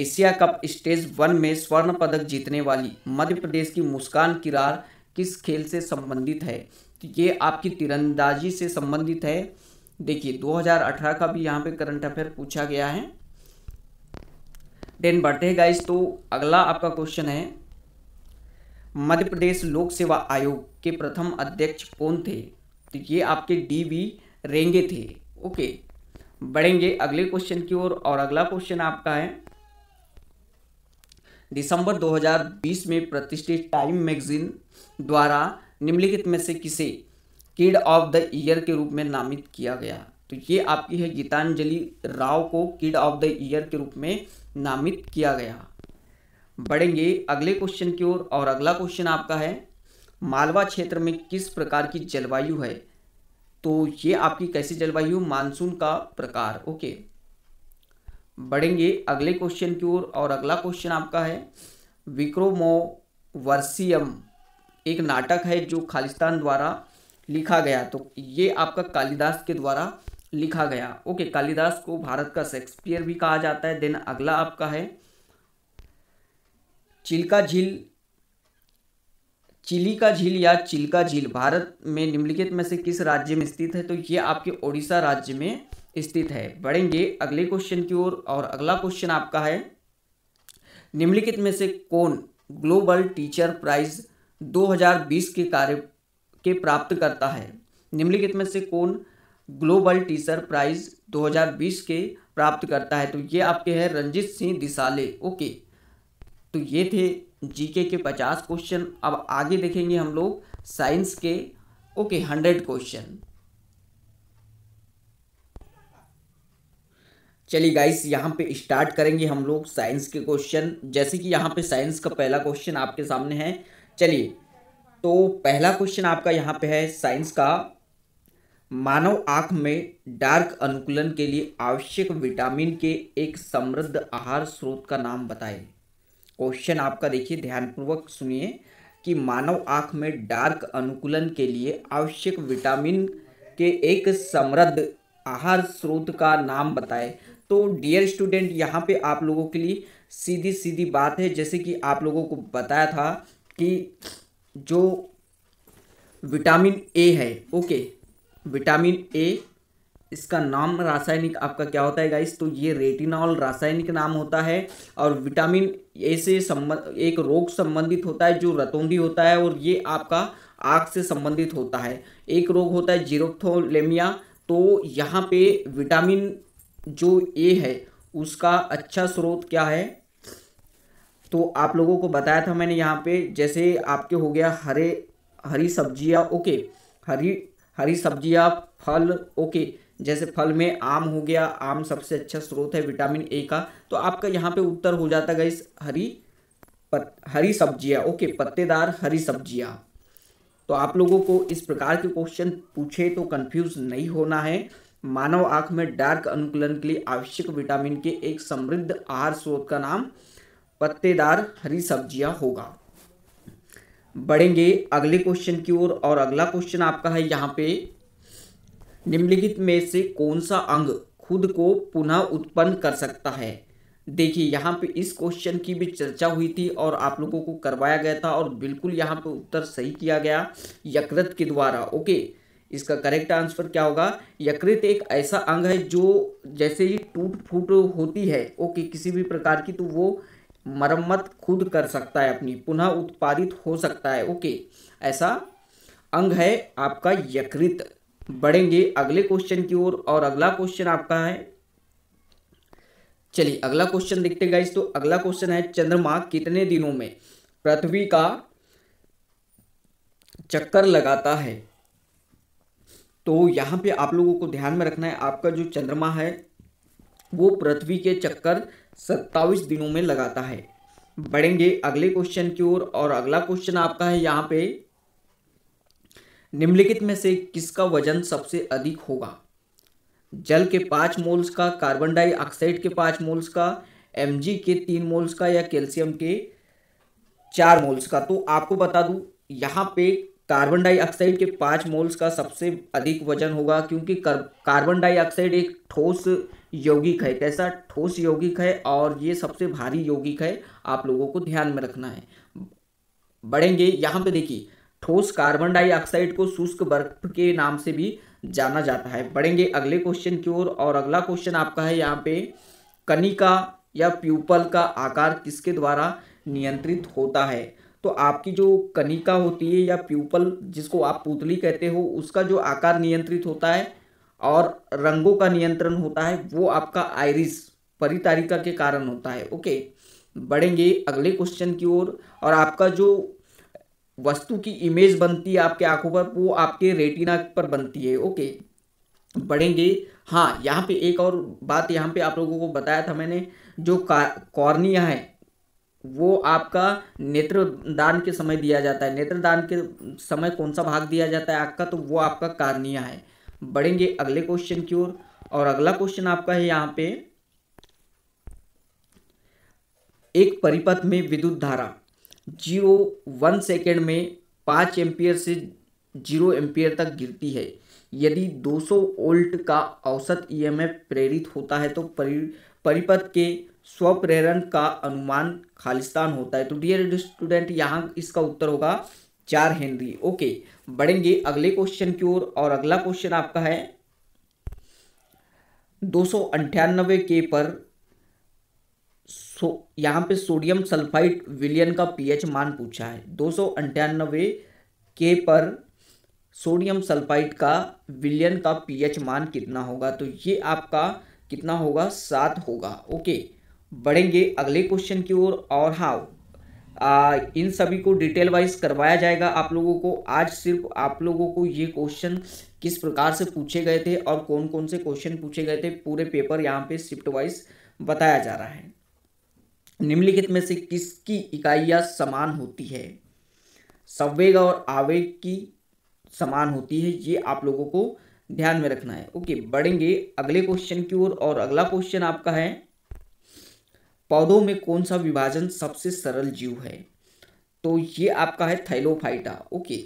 Asia cup stage one में स्वर्ण पदक जीतने वाली मध्य प्रदेश की मुस्कान किरार किस खेल से संबंधित है तो ये आपकी तीरंदाजी से संबंधित है देखिए 2018 का भी यहाँ पे करंट अफेयर पूछा गया है देन बढ़ते हैं गाइस तो अगला आपका क्वेश्चन है मध्य प्रदेश लोक सेवा आयोग के प्रथम अध्यक्ष कौन थे तो ये आपके डी वी रेंगे थे ओके बढ़ेंगे अगले क्वेश्चन की ओर और, और अगला क्वेश्चन आपका है दिसंबर 2020 में प्रतिष्ठित टाइम मैगजीन द्वारा निम्नलिखित में से किसे किड ऑफ द ईयर के रूप में नामित किया गया तो ये आपकी है गीतांजलि राव को किड ऑफ द ईयर के रूप में नामित किया गया बढ़ेंगे अगले क्वेश्चन की ओर और, अगला क्वेश्चन आपका है मालवा क्षेत्र में किस प्रकार की जलवायु है तो ये आपकी कैसी जलवायु मानसून का प्रकार ओके बढ़ेंगे अगले क्वेश्चन की ओर और, अगला क्वेश्चन आपका है विक्रोमोवर्सियम एक नाटक है जो खालिस्तान द्वारा लिखा गया तो ये आपका कालिदास के द्वारा लिखा गया ओके कालिदास को भारत का शेक्सपियर भी कहा जाता है देन अगला आपका है चिल्का झील चिली का झील या चिल्का झील भारत में निम्नलिखित में से किस राज्य में स्थित है तो ये आपके ओडिशा राज्य में स्थित है बढ़ेंगे अगले क्वेश्चन की ओर और, और अगला क्वेश्चन आपका है निम्नलिखित में से कौन ग्लोबल टीचर प्राइज 2020 के कार्य के प्राप्त करता है निम्नलिखित में से कौन ग्लोबल टीचर प्राइज 2020 के प्राप्त करता है तो ये आपके हैं रंजीत सिंह दिसाले ओके तो ये थे जीके के 50 क्वेश्चन अब आगे देखेंगे हम लोग साइंस के ओके हंड्रेड क्वेश्चन चलिए गाइस यहाँ पे स्टार्ट करेंगे हम लोग साइंस के क्वेश्चन जैसे कि यहाँ पे साइंस का पहला क्वेश्चन आपके सामने है चलिए तो पहला क्वेश्चन आपका यहाँ पे है साइंस का मानव आंख में डार्क अनुकूलन के लिए आवश्यक विटामिन के एक समृद्ध आहार स्रोत का नाम बताएं क्वेश्चन आपका देखिए ध्यानपूर्वक सुनिए कि मानव आंख में डार्क अनुकूलन के लिए आवश्यक विटामिन के एक समृद्ध आहार स्रोत का नाम बताएं तो डियर स्टूडेंट यहाँ पे आप लोगों के लिए सीधी सीधी बात है जैसे कि आप लोगों को बताया था कि जो विटामिन ए है ओके विटामिन ए इसका नाम रासायनिक आपका क्या होता है गाइस तो ये रेटिनॉल रासायनिक नाम होता है और विटामिन ए से संबंध एक रोग संबंधित होता है जो रतौंधी होता है और ये आपका आँख से संबंधित होता है एक रोग होता है जीरोथोलेमिया तो यहाँ पे विटामिन जो ए है उसका अच्छा स्रोत क्या है तो आप लोगों को बताया था मैंने यहाँ पे जैसे आपके हो गया हरे हरी सब्जियाँ ओके हरी हरी सब्जियाँ फल ओके जैसे फल में आम हो गया आम सबसे अच्छा स्रोत है विटामिन ए का तो आपका यहाँ पे उत्तर हो जाता है हरी पत, हरी सब्जियाँ ओके पत्तेदार हरी सब्जियाँ तो आप लोगों को इस प्रकार के क्वेश्चन पूछे तो कंफ्यूज नहीं होना है मानव आंख में डार्क अनुकूलन के लिए आवश्यक विटामिन के एक समृद्ध आहार स्रोत का नाम पत्तेदार हरी सब्जियां होगा बढ़ेंगे अगले क्वेश्चन की ओर और, और अगला क्वेश्चन आपका है यहाँ पे निम्नलिखित में से कौन सा अंग खुद को पुनः उत्पन्न कर सकता है देखिए यहाँ पे इस क्वेश्चन की भी चर्चा हुई थी और आप लोगों को करवाया गया था और बिल्कुल यहाँ पे उत्तर सही किया गया यकृत के द्वारा ओके इसका करेक्ट आंसर क्या होगा यकृत एक ऐसा अंग है जो जैसे ही टूट फूट होती है ओके किसी भी प्रकार की तो वो मरम्मत खुद कर सकता है अपनी पुनः उत्पादित हो सकता है ओके ऐसा अंग है आपका यकृत बढ़ेंगे अगले क्वेश्चन की ओर और, और अगला क्वेश्चन आपका है चलिए अगला क्वेश्चन देखते गाइस तो अगला क्वेश्चन है चंद्रमा कितने दिनों में पृथ्वी का चक्कर लगाता है तो यहां पे आप लोगों को ध्यान में रखना है आपका जो चंद्रमा है वो पृथ्वी के चक्कर सत्ताईस दिनों में लगाता है बढ़ेंगे अगले क्वेश्चन की ओर और, अगला क्वेश्चन आपका है यहाँ पे निम्नलिखित में से किसका वजन सबसे अधिक होगा जल के पाँच मोल्स का कार्बन डाइऑक्साइड के पाँच मोल्स का एम के तीन मोल्स का या कैल्शियम के चार मोल्स का तो आपको बता दूँ यहाँ पे कार्बन डाइऑक्साइड के पाँच मोल्स का सबसे अधिक वजन होगा क्योंकि कार्बन डाइऑक्साइड एक ठोस यौगिक है कैसा ठोस यौगिक है और ये सबसे भारी यौगिक है आप लोगों को ध्यान में रखना है बढ़ेंगे यहाँ पे देखिए ठोस कार्बन डाइऑक्साइड को शुष्क बर्फ के नाम से भी जाना जाता है बढ़ेंगे अगले क्वेश्चन की ओर और, और अगला क्वेश्चन आपका है यहाँ पे कनिका या प्यूपल का आकार किसके द्वारा नियंत्रित होता है तो आपकी जो कनिका होती है या प्यूपल जिसको आप पुतली कहते हो उसका जो आकार नियंत्रित होता है और रंगों का नियंत्रण होता है वो आपका आयरिस परितारिका के कारण होता है ओके बढ़ेंगे अगले क्वेश्चन की ओर और, और आपका जो वस्तु की इमेज बनती है आपके आंखों पर वो आपके रेटिना पर बनती है ओके बढ़ेंगे हाँ यहाँ पे एक और बात यहाँ पे आप लोगों को बताया था मैंने जो कॉर्निया है वो आपका नेत्रदान के समय दिया जाता है नेत्रदान के समय कौन सा भाग दिया जाता है आपका का तो वो आपका कार्निया है बढ़ेंगे अगले क्वेश्चन की ओर और अगला क्वेश्चन आपका है यहाँ पे एक परिपथ में विद्युत धारा जीरो वन सेकेंड में पाँच एम्पियर से जीरो एम्पियर तक गिरती है यदि 200 सौ ओल्ट का औसत ईएमएफ e प्रेरित होता है तो परि परिपथ के स्वप्रेरण का अनुमान खालिस्तान होता है तो डियर स्टूडेंट यहाँ इसका उत्तर होगा चार हेनरी ओके बढ़ेंगे अगले क्वेश्चन की ओर और अगला क्वेश्चन आपका है दो सौ अंठानबे के पर सो यहाँ पे सोडियम सल्फाइड विलियन का पीएच मान पूछा है दो सौ अंठानबे के पर सोडियम सल्फाइड का विलियन का पीएच मान कितना होगा तो ये आपका कितना होगा सात होगा ओके बढ़ेंगे अगले क्वेश्चन की ओर और, और हाँ आ, इन सभी को डिटेल वाइज करवाया जाएगा आप लोगों को आज सिर्फ आप लोगों को ये क्वेश्चन किस प्रकार से पूछे गए थे और कौन कौन से क्वेश्चन पूछे गए थे पूरे पेपर यहाँ पे शिफ्ट वाइज बताया जा रहा है निम्नलिखित में से किसकी इकाइया समान होती है संवेग और आवेग की समान होती है ये आप लोगों को ध्यान में रखना है ओके बढ़ेंगे अगले क्वेश्चन की ओर और, और अगला क्वेश्चन आपका है पौधों में कौन सा विभाजन सबसे सरल जीव है तो ये आपका है थैलोफाइटा ओके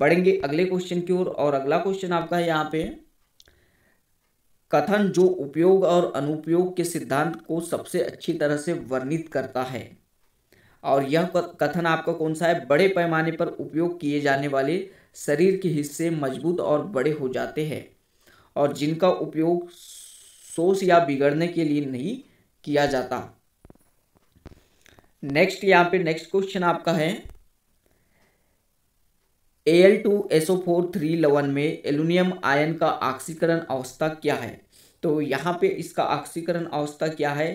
बढ़ेंगे अगले क्वेश्चन की ओर और अगला क्वेश्चन आपका है यहाँ पे कथन जो उपयोग और अनुपयोग के सिद्धांत को सबसे अच्छी तरह से वर्णित करता है और यह कथन आपका कौन सा है बड़े पैमाने पर उपयोग किए जाने वाले शरीर के हिस्से मजबूत और बड़े हो जाते हैं और जिनका उपयोग सोच या बिगड़ने के लिए नहीं किया जाता नेक्स्ट यहाँ पे नेक्स्ट क्वेश्चन आपका है L two SO four three लवन में एल्यूमिनियम आयन का ऑक्सीकरण अवस्था क्या है तो यहाँ पे इसका ऑक्सीकरण अवस्था क्या है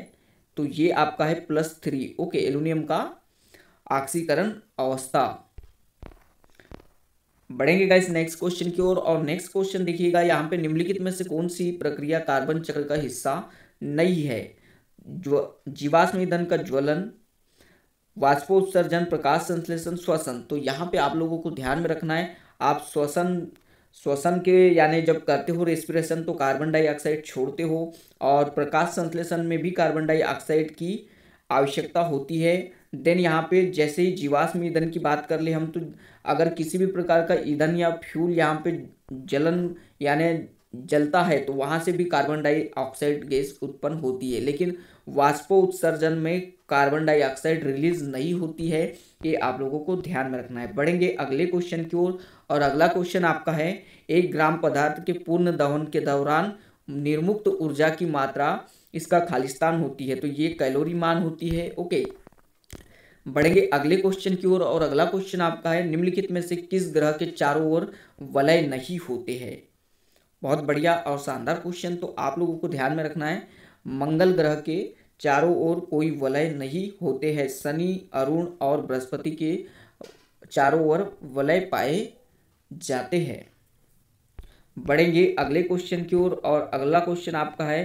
तो ये आपका है प्लस थ्री ओके एल्यूमिनियम का ऑक्सीकरण अवस्था बढ़ेंगे गाइस नेक्स्ट क्वेश्चन की ओर और नेक्स्ट क्वेश्चन देखिएगा यहाँ पे निम्नलिखित में से कौन सी प्रक्रिया कार्बन चक्र का हिस्सा नहीं है जो जीवाश्म ईंधन का ज्वलन वाष्पोत्सर्जन प्रकाश संश्लेषण श्वसन तो यहाँ पे आप लोगों को ध्यान में रखना है आप श्वसन श्वसन के यानी जब करते हो रेस्पिरेशन तो कार्बन डाइऑक्साइड छोड़ते हो और प्रकाश संश्लेषण में भी कार्बन डाइऑक्साइड की आवश्यकता होती है देन यहाँ पे जैसे ही जीवाश्म ईंधन की बात कर ले हम तो अगर किसी भी प्रकार का ईंधन या फ्यूल यहाँ पे जलन यानी जलता है तो वहाँ से भी कार्बन डाइऑक्साइड गैस उत्पन्न होती है लेकिन वाष्पो उत्सर्जन में कार्बन डाइऑक्साइड रिलीज नहीं होती है ये आप लोगों को ध्यान में रखना है बढ़ेंगे अगले क्वेश्चन की ओर और अगला क्वेश्चन आपका है एक ग्राम पदार्थ के पूर्ण दहन के दौरान निर्मुक्त ऊर्जा की मात्रा इसका खालिस्तान होती है तो ये कैलोरी मान होती है ओके बढ़ेंगे अगले क्वेश्चन की ओर और, और अगला क्वेश्चन आपका है निम्नलिखित में से किस ग्रह के चारों ओर वलय नहीं होते हैं बहुत बढ़िया और शानदार क्वेश्चन तो आप लोगों को ध्यान में रखना है मंगल ग्रह के चारों ओर कोई वलय नहीं होते हैं शनि अरुण और बृहस्पति के चारों ओर वलय पाए जाते हैं बढ़ेंगे अगले क्वेश्चन की ओर और अगला क्वेश्चन आपका है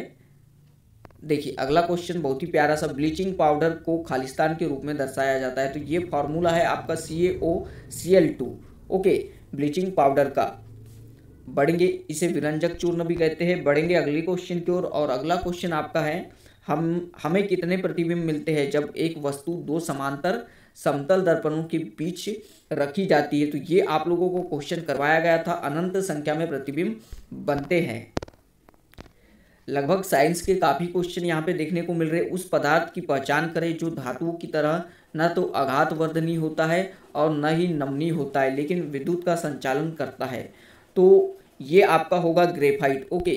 देखिए अगला क्वेश्चन बहुत ही प्यारा सा ब्लीचिंग पाउडर को खालिस्तान के रूप में दर्शाया जाता है तो ये फॉर्मूला है आपका C A O C L two okay bleaching powder का बढ़ेंगे इसे विरंजक चूर्ण भी कहते हैं बढ़ेंगे अगले क्वेश्चन की ओर और अगला क्वेश्चन आपका है हम हमें कितने प्रतिबिंब मिलते हैं जब एक वस्तु दो समांतर समतल दर्पणों के बीच रखी जाती है तो ये आप लोगों को क्वेश्चन करवाया गया था अनंत संख्या में प्रतिबिंब बनते हैं लगभग साइंस के काफ़ी क्वेश्चन यहाँ पे देखने को मिल रहे उस पदार्थ की पहचान करें जो धातुओं की तरह न तो आघात वर्धनी होता है और न ही नमनी होता है लेकिन विद्युत का संचालन करता है तो ये आपका होगा ग्रेफाइट ओके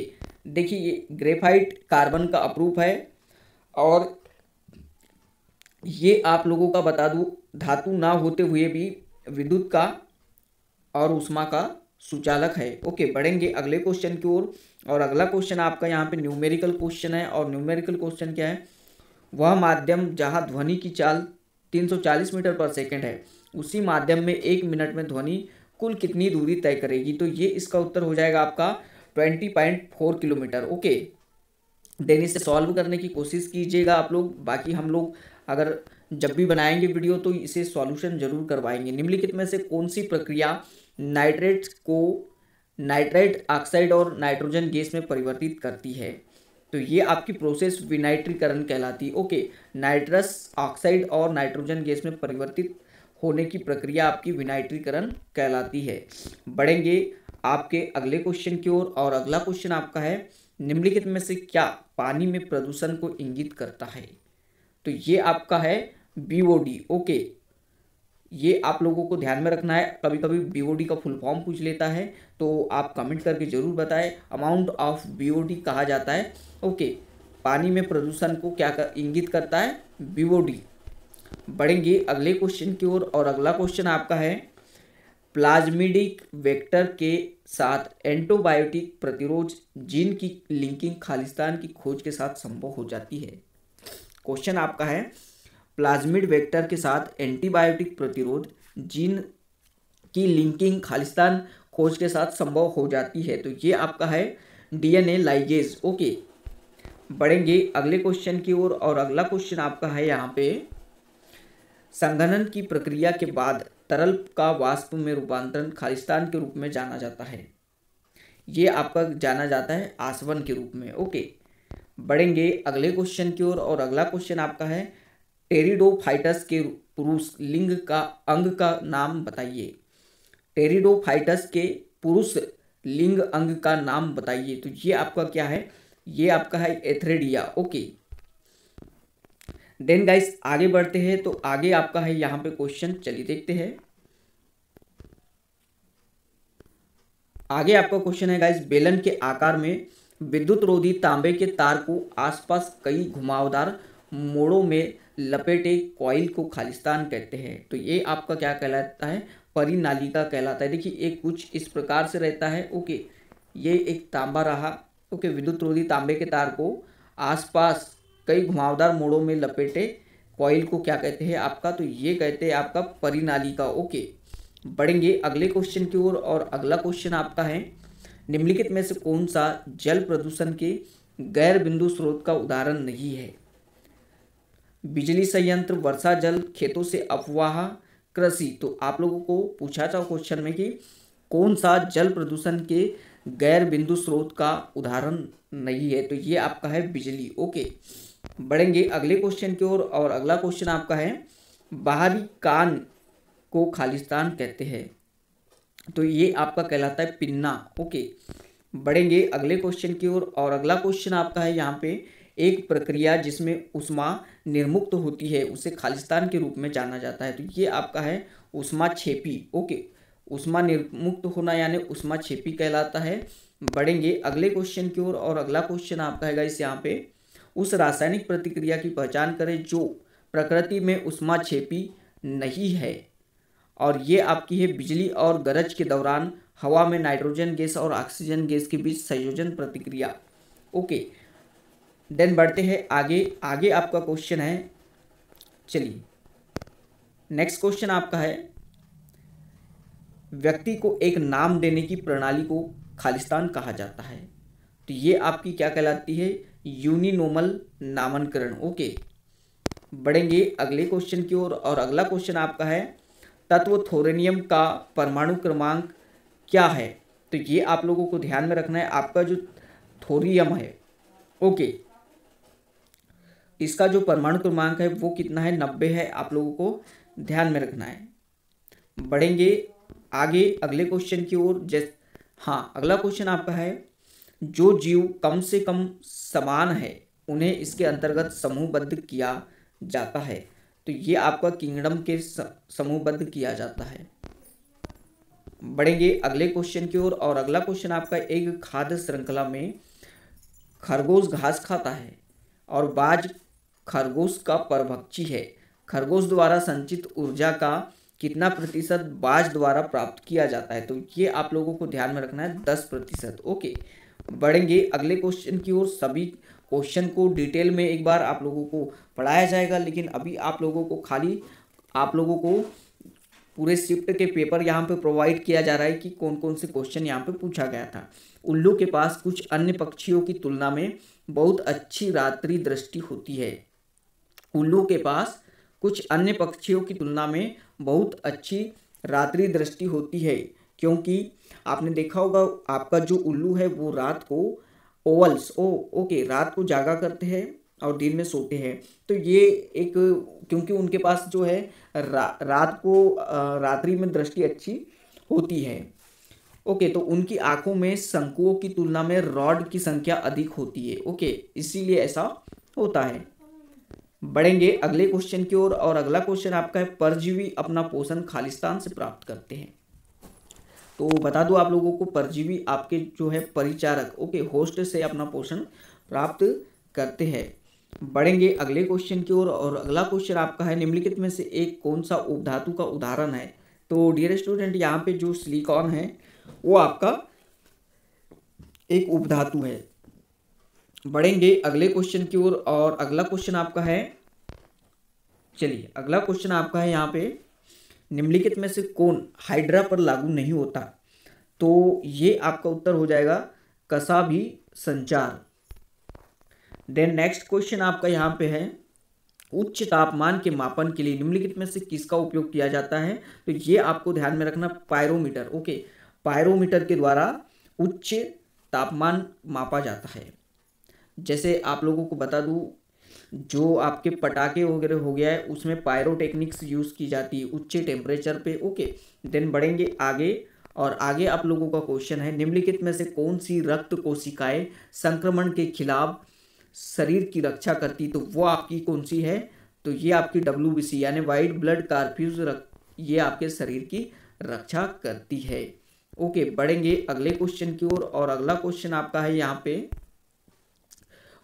देखिए ये ग्रेफाइट कार्बन का अप्रूप है और ये आप लोगों का बता दूँ धातु ना होते हुए भी विद्युत का और उष्मा का सुचालक है ओके बढ़ेंगे अगले क्वेश्चन की ओर और, और अगला क्वेश्चन आपका यहाँ पे न्यूमेरिकल क्वेश्चन है और न्यूमेरिकल क्वेश्चन क्या है वह माध्यम जहाँ ध्वनि की चाल 340 मीटर पर सेकंड है उसी माध्यम में एक मिनट में ध्वनि कुल कितनी दूरी तय करेगी तो ये इसका उत्तर हो जाएगा आपका twenty point four kilometre okay then इसे सॉल्व करने की कोशिश कीजिएगा आप लोग बाकी हम लोग अगर जब भी बनाएंगे वीडियो तो इसे सॉल्यूशन जरूर करवाएंगे निम्नलिखित में से कौन सी प्रक्रिया नाइट्रेट को नाइट्राइट ऑक्साइड और नाइट्रोजन गैस में परिवर्तित करती है तो ये आपकी प्रोसेस विनाइट्रीकरण कहलाती है ओके नाइट्रस ऑक्साइड और नाइट्रोजन गैस में परिवर्तित होने की प्रक्रिया आपकी विनाइट्रीकरण कहलाती है बढ़ेंगे आपके अगले क्वेश्चन की ओर और, अगला क्वेश्चन आपका है निम्नलिखित में से क्या पानी में प्रदूषण को इंगित करता है तो ये आपका है बीओडी ओके ये आप लोगों को ध्यान में रखना है कभी कभी बीओडी का फुल फॉर्म पूछ लेता है तो आप कमेंट करके ज़रूर बताएं अमाउंट ऑफ बीओडी कहा जाता है ओके पानी में प्रदूषण को क्या कर, इंगित करता है बीओडी बढ़ेंगे अगले क्वेश्चन की ओर और, अगला क्वेश्चन आपका है प्लाज्मिडिक वेक्टर के साथ एंटोबायोटिक प्रतिरोध जीन की लिंकिंग खालिस्तान की खोज के साथ संभव हो जाती है क्वेश्चन आपका है प्लाज्मिड वेक्टर के साथ एंटीबायोटिक प्रतिरोध जीन की लिंकिंग खालिस्तान खोज के साथ संभव हो जाती है तो ये आपका है डीएनए लाइगेज ओके बढ़ेंगे अगले क्वेश्चन की ओर और, और अगला क्वेश्चन आपका है यहाँ पे संघनन की प्रक्रिया के बाद तरल का वाष्प में रूपांतरण खालिस्तान के रूप में जाना जाता है ये आपका जाना जाता है आसवन के रूप में ओके बढ़ेंगे अगले क्वेश्चन की ओर और, और अगला क्वेश्चन आपका है टेरिडोफाइटस के पुरुष लिंग का अंग का नाम बताइए टेरिडोफाइटस के पुरुष लिंग अंग का नाम बताइए तो ये आपका क्या है ये आपका है एथ्रेडिया ओके देन गाइस आगे बढ़ते हैं तो आगे आपका है यहाँ पे क्वेश्चन चलिए देखते हैं आगे आपका क्वेश्चन है गाइस बेलन के आकार में विद्युत रोधी तांबे के तार को आसपास कई घुमावदार मोड़ों में लपेटे कॉइल को खालिस्तान कहते हैं तो ये आपका क्या कहलाता है परिनालिका कहलाता है देखिए एक कुछ इस प्रकार से रहता है ओके ये एक तांबा रहा ओके विद्युत रोधी तांबे के तार को आसपास कई घुमावदार मोड़ों में लपेटे कॉइल को क्या कहते हैं आपका तो ये कहते हैं आपका परिनाली का ओके बढ़ेंगे अगले क्वेश्चन की ओर और, और अगला क्वेश्चन आपका है निम्नलिखित में से कौन सा जल प्रदूषण के गैर बिंदु स्रोत का उदाहरण नहीं है बिजली संयंत्र वर्षा जल खेतों से अफवाह कृषि तो आप लोगों को पूछा था क्वेश्चन में कि कौन सा जल प्रदूषण के गैर बिंदु स्रोत का उदाहरण नहीं है तो ये आपका है बिजली ओके बढ़ेंगे अगले क्वेश्चन की ओर और अगला क्वेश्चन आपका है बाहरी कान को खालिस्तान कहते हैं तो ये आपका कहलाता है पिन्ना ओके बढ़ेंगे अगले क्वेश्चन की ओर और अगला क्वेश्चन आपका है यहाँ पे एक प्रक्रिया जिसमें उष्मा निर्मुक्त होती है उसे खालिस्तान के रूप में जाना जाता है तो ये आपका है उष्मा छेपी ओके उष्मा निर्मुक्त होना यानी उष्मा छेपी कहलाता है बढ़ेंगे अगले क्वेश्चन की ओर और अगला क्वेश्चन आपका है इस यहाँ पे उस रासायनिक प्रतिक्रिया की पहचान करें जो प्रकृति में उष्मा छेपी नहीं है और ये आपकी है बिजली और गरज के दौरान हवा में नाइट्रोजन गैस और ऑक्सीजन गैस के बीच संयोजन प्रतिक्रिया ओके देन बढ़ते हैं आगे आगे आपका क्वेश्चन है चलिए नेक्स्ट क्वेश्चन आपका है व्यक्ति को एक नाम देने की प्रणाली को खालिस्तान कहा जाता है तो ये आपकी क्या कहलाती है यूनिनोमल नामांकरण ओके बढ़ेंगे अगले क्वेश्चन की ओर और, और अगला क्वेश्चन आपका है तत्व थोरेनियम का परमाणु क्रमांक क्या है तो ये आप लोगों को ध्यान में रखना है आपका जो थोरियम है ओके इसका जो परमाणु क्रमांक है वो कितना है नब्बे है आप लोगों को ध्यान में रखना है बढ़ेंगे आगे अगले क्वेश्चन की ओर जैस हाँ अगला क्वेश्चन आपका है जो जीव कम से कम समान है उन्हें इसके अंतर्गत समूहबद्ध किया जाता है तो ये आपका किंगडम के समूहबद्ध किया जाता है बढ़ेंगे अगले क्वेश्चन की ओर और, अगला क्वेश्चन आपका एक खाद्य श्रृंखला में खरगोश घास खाता है और बाज खरगोश का परभक्षी है खरगोश द्वारा संचित ऊर्जा का कितना प्रतिशत बाज द्वारा प्राप्त किया जाता है तो ये आप लोगों को ध्यान में रखना है दस प्रतिशत ओके बढ़ेंगे अगले क्वेश्चन की ओर सभी क्वेश्चन को डिटेल में एक बार आप लोगों को पढ़ाया जाएगा लेकिन अभी आप लोगों को खाली आप लोगों को पूरे शिफ्ट के पेपर यहाँ पे प्रोवाइड किया जा रहा है कि कौन कौन से क्वेश्चन यहाँ पे पूछा गया था उल्लू के पास कुछ अन्य पक्षियों की तुलना में बहुत अच्छी रात्रि दृष्टि होती है उल्लू के पास कुछ अन्य पक्षियों की तुलना में बहुत अच्छी रात्रि दृष्टि होती है क्योंकि आपने देखा होगा आपका जो उल्लू है वो रात को ओवल्स ओ ओके रात को जागा करते हैं और दिन में सोते हैं तो ये एक क्योंकि उनके पास जो है रा, रात को रात्रि में दृष्टि अच्छी होती है ओके तो उनकी आंखों में शंकुओं की तुलना में रॉड की संख्या अधिक होती है ओके इसीलिए ऐसा होता है बढ़ेंगे अगले क्वेश्चन की ओर और, और अगला क्वेश्चन आपका है परजीवी अपना पोषण खालिस्तान से प्राप्त करते हैं तो बता दो आप लोगों को परजीवी आपके जो है परिचारक ओके होस्ट से अपना पोषण प्राप्त करते हैं बढ़ेंगे अगले क्वेश्चन की ओर और, और अगला क्वेश्चन आपका है निम्नलिखित में से एक कौन सा उपधातु का उदाहरण है तो डियर स्टूडेंट यहाँ पे जो सिलिकॉन है वो आपका एक उपधातु है बढ़ेंगे अगले क्वेश्चन की ओर और, और अगला क्वेश्चन आपका है चलिए अगला क्वेश्चन आपका है यहाँ पे निम्नलिखित में से कौन हाइड्रा पर लागू नहीं होता तो ये आपका उत्तर हो जाएगा कसा भी संचार देन नेक्स्ट क्वेश्चन आपका यहाँ पे है उच्च तापमान के मापन के लिए निम्नलिखित में से किसका उपयोग किया जाता है तो ये आपको ध्यान में रखना पायरोमीटर ओके पायरोमीटर के द्वारा उच्च तापमान मापा जाता है जैसे आप लोगों को बता दूँ जो आपके पटाखे वगैरह हो, गया है उसमें पायरोटेक्निक्स यूज़ की जाती है उच्च टेम्परेचर पे ओके देन बढ़ेंगे आगे और आगे आप लोगों का क्वेश्चन है निम्नलिखित में से कौन सी रक्त कोशिकाएं संक्रमण के खिलाफ शरीर की रक्षा करती तो वो आपकी कौन सी है तो ये आपकी डब्ल्यू यानी वाइट ब्लड कार्फ्यूज ये आपके शरीर की रक्षा करती है ओके बढ़ेंगे अगले क्वेश्चन की ओर और, और अगला क्वेश्चन आपका है यहाँ पे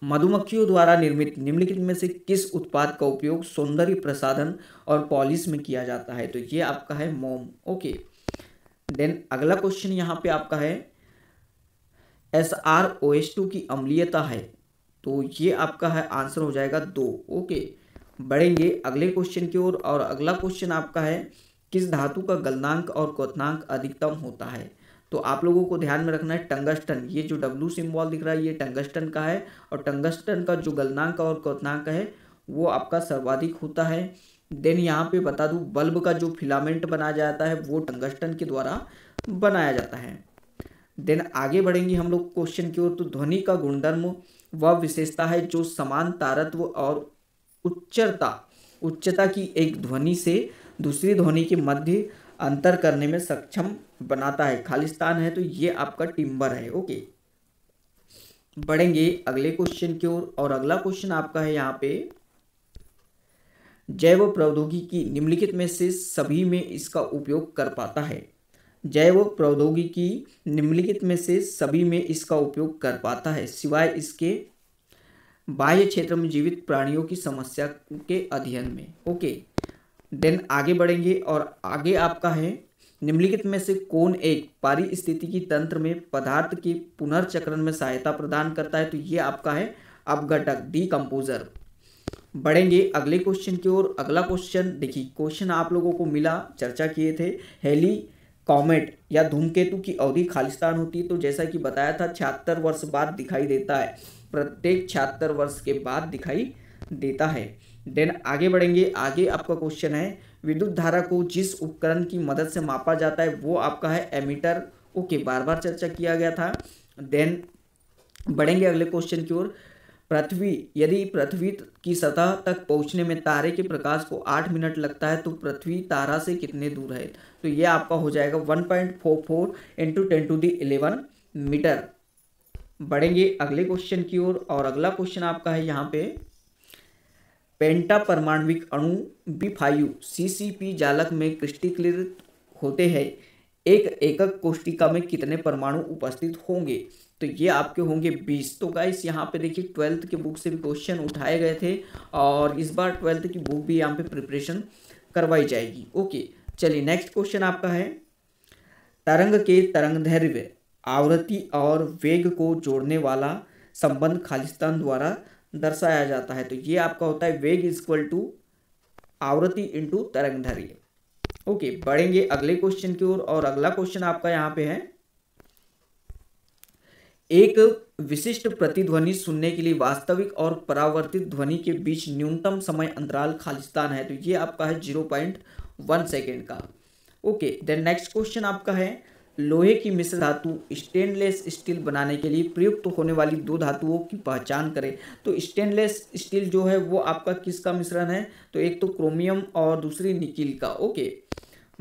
मधुमक्खियों द्वारा निर्मित निम्नलिखित में से किस उत्पाद का उपयोग सौंदर्य प्रसाधन और पॉलिश में किया जाता है तो ये आपका है मोम ओके देन अगला क्वेश्चन यहाँ पे आपका है S R O S two की अम्लीयता है तो ये आपका है आंसर हो जाएगा दो ओके बढ़ेंगे अगले क्वेश्चन की ओर और, और अगला क्वेश्चन आपका है किस धातु का गलनांक और क्वनांक अधिकतम होता है तो आप लोगों को ध्यान में रखना है टंगस्टन ये जो डब्लू सिम्बॉल दिख रहा है ये टंगस्टन का है और टंगस्टन का जो गलनांक और क्वनांक है वो आपका सर्वाधिक होता है देन यहाँ पे बता दूँ बल्ब का जो फिलामेंट बनाया जाता है वो टंगस्टन के द्वारा बनाया जाता है देन आगे बढ़ेंगे हम लोग क्वेश्चन की ओर तो ध्वनि का गुणधर्म वह विशेषता है जो समान तारत्व और उच्चता उच्चता की एक ध्वनि से दूसरी ध्वनि के मध्य अंतर करने में सक्षम बनाता है खालिस्तान है तो ये आपका टिम्बर है ओके बढ़ेंगे अगले क्वेश्चन की ओर और अगला क्वेश्चन आपका है यहाँ पे जैव प्रौद्योगिकी निम्नलिखित में से सभी में इसका उपयोग कर पाता है जैव प्रौद्योगिकी निम्नलिखित में से सभी में इसका उपयोग कर पाता है सिवाय इसके बाह्य क्षेत्र में जीवित प्राणियों की समस्या के अध्ययन में ओके देन आगे बढ़ेंगे और आगे आपका है निम्नलिखित में से कौन एक पारिस्थितिकी तंत्र में पदार्थ के पुनर्चक्रण में सहायता प्रदान करता है तो ये आपका है अपघटक डीकम्पोजर बढ़ेंगे अगले क्वेश्चन की ओर अगला क्वेश्चन देखिए क्वेश्चन आप लोगों को मिला चर्चा किए थे हेली कॉमेट या धूमकेतु की अवधि खालिस्तान होती है तो जैसा कि बताया था छिहत्तर वर्ष बाद दिखाई देता है प्रत्येक छिहत्तर वर्ष के बाद दिखाई देता है देन आगे बढ़ेंगे आगे आपका क्वेश्चन है विद्युत धारा को जिस उपकरण की मदद से मापा जाता है वो आपका है एमीटर ओके बार बार चर्चा किया गया था देन बढ़ेंगे अगले क्वेश्चन की ओर पृथ्वी यदि पृथ्वी की सतह तक पहुंचने में तारे के प्रकाश को आठ मिनट लगता है तो पृथ्वी तारा से कितने दूर है तो ये आपका हो जाएगा one point four four into ten to the eleven metre बढ़ेंगे अगले क्वेश्चन की ओर और, और अगला क्वेश्चन आपका है यहाँ पे पेंटा परमाणविक अणु B five C C P जालक में क्रिस्टीकृत होते हैं एक एकक कोष्टिका में कितने परमाणु उपस्थित होंगे तो ये आपके होंगे बीस तो गाइस यहाँ पे देखिए ट्वेल्थ के बुक से भी क्वेश्चन उठाए गए थे और इस बार ट्वेल्थ की बुक भी यहाँ पे प्रिपरेशन करवाई जाएगी ओके चलिए नेक्स्ट क्वेश्चन आपका है तरंग के तरंग धैर्य आवृत्ति और वेग को जोड़ने वाला संबंध खालिस्तान द्वारा दर्शाया जाता है तो ये आपका होता है वेग इज इक्वल टू आवृत्ति इंटू तरंग धर्य ओके बढ़ेंगे अगले क्वेश्चन की ओर और, और अगला क्वेश्चन आपका यहाँ पे है एक विशिष्ट प्रतिध्वनि सुनने के लिए वास्तविक और परावर्तित ध्वनि के बीच न्यूनतम समय अंतराल खालिस्तान है तो ये आपका है जीरो पॉइंट वन सेकेंड का ओके देन नेक्स्ट क्वेश्चन आपका है लोहे की मिश्र धातु स्टेनलेस स्टील बनाने के लिए प्रयुक्त तो होने वाली दो धातुओं की पहचान करें तो स्टेनलेस स्टील जो है वो आपका किसका मिश्रण है तो एक तो क्रोमियम और दूसरी निकिल का ओके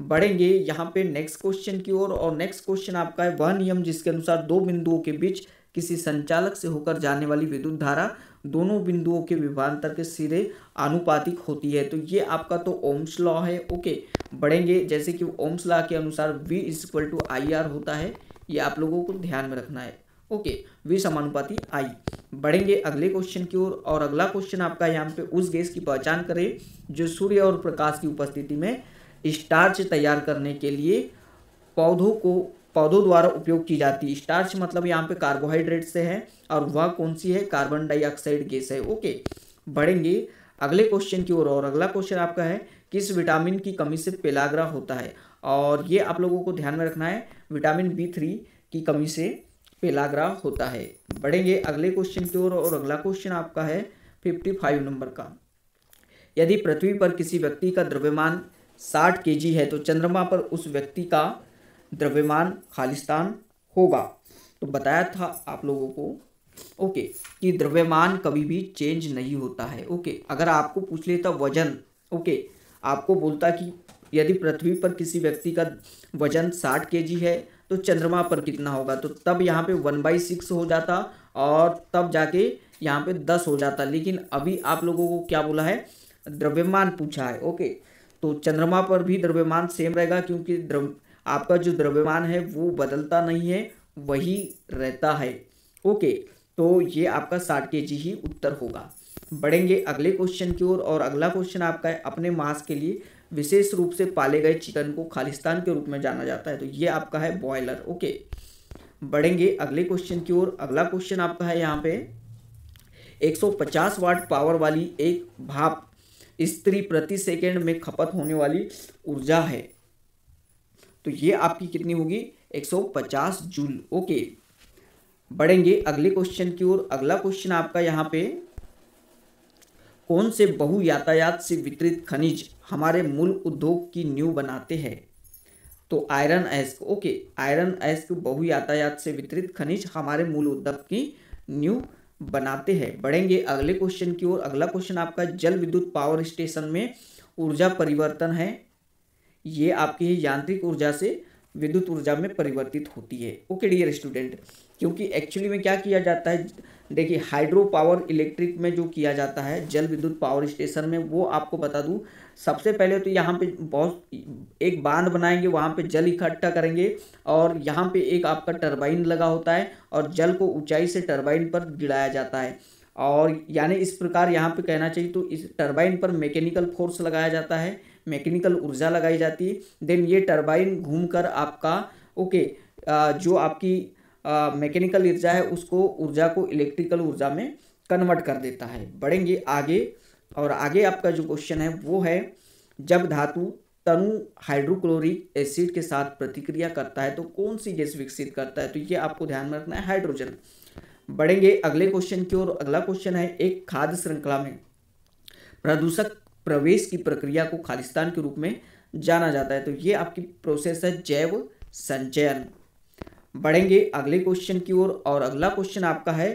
बढ़ेंगे यहाँ पे नेक्स्ट क्वेश्चन की ओर और, और नेक्स्ट क्वेश्चन आपका है वह नियम जिसके अनुसार दो बिंदुओं के बीच किसी संचालक से होकर जाने वाली विद्युत धारा दोनों बिंदुओं के विभांतर के सिरे आनुपातिक होती है तो ये आपका तो ओम्स लॉ है ओके बढ़ेंगे जैसे कि ओम्स ला के अनुसार V is equal to I R होता है ये आप लोगों को ध्यान में रखना है ओके वी समानुपाति आई बढ़ेंगे अगले क्वेश्चन की ओर और, और अगला क्वेश्चन आपका यहाँ पे उस गैस की पहचान करें जो सूर्य और प्रकाश की उपस्थिति में स्टार्च तैयार करने के लिए पौधों को पौधों द्वारा उपयोग की जाती है स्टार्च मतलब यहाँ पे कार्बोहाइड्रेट से है और वह कौन सी है कार्बन डाइऑक्साइड गैस है ओके बढ़ेंगे अगले क्वेश्चन की ओर और, और अगला क्वेश्चन आपका है किस विटामिन की कमी से पेलाग्रा होता है और ये आप लोगों को ध्यान में रखना है विटामिन बी थ्री की कमी से पेलाग्रा होता है बढ़ेंगे अगले क्वेश्चन की ओर और अगला क्वेश्चन आपका है फिफ्टी फाइव नंबर का यदि पृथ्वी पर किसी व्यक्ति का द्रव्यमान साठ के है तो चंद्रमा पर उस व्यक्ति का द्रव्यमान खालिस्तान होगा तो बताया था आप लोगों को ओके कि द्रव्यमान कभी भी चेंज नहीं होता है ओके अगर आपको पूछ लेता वजन ओके आपको बोलता कि यदि पृथ्वी पर किसी व्यक्ति का वजन साठ के है तो चंद्रमा पर कितना होगा तो तब यहाँ पे वन बाई सिक्स हो जाता और तब जाके यहाँ पे दस हो जाता लेकिन अभी आप लोगों को क्या बोला है द्रव्यमान पूछा है ओके तो चंद्रमा पर भी द्रव्यमान सेम रहेगा क्योंकि द्रव आपका जो द्रव्यमान है वो बदलता नहीं है वही रहता है ओके तो ये आपका साठ के ही उत्तर होगा बढ़ेंगे अगले क्वेश्चन की ओर और, और अगला क्वेश्चन आपका है अपने मांस के लिए विशेष रूप से पाले गए चिकन को खालिस्तान के रूप में जाना जाता है तो ये आपका है बॉयलर ओके बढ़ेंगे अगले क्वेश्चन की ओर अगला क्वेश्चन आपका है यहाँ पे 150 वाट पावर वाली एक भाप स्त्री प्रति सेकेंड में खपत होने वाली ऊर्जा है तो ये आपकी कितनी होगी 150 जूल ओके बढ़ेंगे अगले क्वेश्चन की ओर अगला क्वेश्चन आपका यहाँ पे कौन से बहु यातायात से वितरित खनिज हमारे मूल उद्योग की न्यू बनाते हैं तो आयरन एस्क ओके आयरन एस्क बहु यातायात से वितरित खनिज हमारे मूल उद्योग की न्यू बनाते हैं बढ़ेंगे अगले क्वेश्चन की ओर अगला क्वेश्चन आपका जल विद्युत पावर स्टेशन में ऊर्जा परिवर्तन है ये आपकी यांत्रिक ऊर्जा से विद्युत ऊर्जा में परिवर्तित होती है ओके डियर स्टूडेंट क्योंकि एक्चुअली में क्या किया जाता है देखिए हाइड्रो पावर इलेक्ट्रिक में जो किया जाता है जल विद्युत पावर स्टेशन में वो आपको बता दूँ सबसे पहले तो यहाँ पे बहुत एक बांध बनाएंगे वहाँ पे जल इकट्ठा करेंगे और यहाँ पे एक आपका टरबाइन लगा होता है और जल को ऊंचाई से टरबाइन पर गिराया जाता है और यानी इस प्रकार यहाँ पे कहना चाहिए तो इस टरबाइन पर मैकेनिकल फोर्स लगाया जाता है मैकेनिकल ऊर्जा लगाई जाती है देन ये टर्बाइन घूमकर आपका ओके जो आपकी मैकेनिकल ऊर्जा है उसको ऊर्जा को इलेक्ट्रिकल ऊर्जा में कन्वर्ट कर देता है बढ़ेंगे आगे और आगे आपका जो क्वेश्चन है वो है जब धातु तनु हाइड्रोक्लोरिक एसिड के साथ प्रतिक्रिया करता है तो कौन सी गैस विकसित करता है तो ये आपको ध्यान में रखना है हाइड्रोजन बढ़ेंगे अगले क्वेश्चन की ओर अगला क्वेश्चन है एक खाद्य श्रृंखला में प्रदूषक प्रवेश की प्रक्रिया को खालिस्तान के रूप में जाना जाता है तो ये आपकी प्रोसेस है जैव संचयन बढ़ेंगे अगले क्वेश्चन की ओर और, और अगला क्वेश्चन आपका है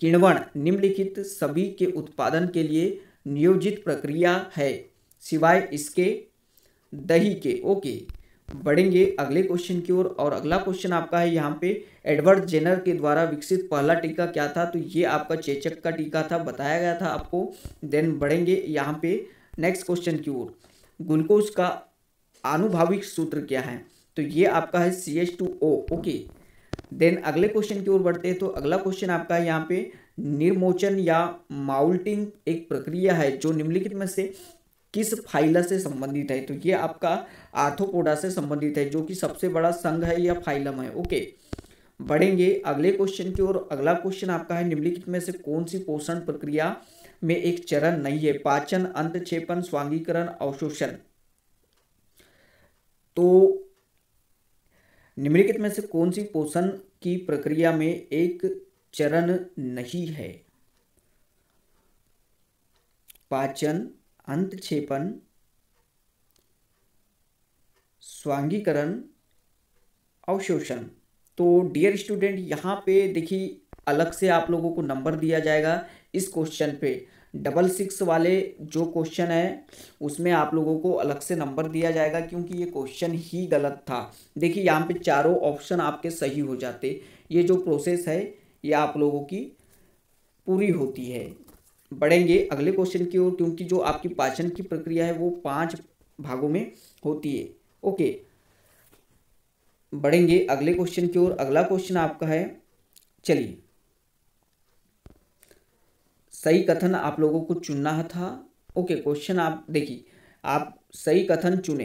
किण्वन निम्नलिखित सभी के उत्पादन के लिए नियोजित प्रक्रिया है सिवाय इसके दही के ओके बढ़ेंगे अगले क्वेश्चन की ओर और, और अगला क्वेश्चन आपका है यहाँ पे एडवर्ड जेनर के द्वारा विकसित पहला टीका क्या था तो ये आपका चेचक का टीका था बताया गया था आपको देन बढ़ेंगे यहाँ पे नेक्स्ट क्वेश्चन की ओर ग्लूकोज का आनुभाविक सूत्र क्या है तो ये आपका है C H two O okay then अगले क्वेश्चन की ओर बढ़ते हैं तो अगला क्वेश्चन आपका है यहाँ पे निर्मोचन या माउल्टिंग एक प्रक्रिया है जो निम्नलिखित में से किस फाइला से संबंधित है तो ये आपका आर्थोपोडा से संबंधित है जो कि सबसे बड़ा संघ है या फाइलम है ओके बढ़ेंगे अगले क्वेश्चन की ओर अगला क्वेश्चन आपका है निम्नलिखित में से कौन सी पोषण प्रक्रिया में एक चरण नहीं है पाचन छेपन स्वांगीकरण अवशोषण तो निम्नलिखित में से कौन सी पोषण की प्रक्रिया में एक चरण नहीं है पाचन अंतक्षेपण स्वांगीकरण अवशोषण तो डियर स्टूडेंट यहाँ पे देखिए अलग से आप लोगों को नंबर दिया जाएगा इस क्वेश्चन पे डबल सिक्स वाले जो क्वेश्चन है उसमें आप लोगों को अलग से नंबर दिया जाएगा क्योंकि ये क्वेश्चन ही गलत था देखिए यहाँ पे चारों ऑप्शन आपके सही हो जाते ये जो प्रोसेस है ये आप लोगों की पूरी होती है बढ़ेंगे अगले क्वेश्चन की ओर क्योंकि जो आपकी पाचन की प्रक्रिया है वो पाँच भागों में होती है ओके बढ़ेंगे अगले क्वेश्चन की ओर अगला क्वेश्चन आपका है चलिए सही कथन आप लोगों को चुनना था ओके क्वेश्चन आप देखिए आप सही कथन चुने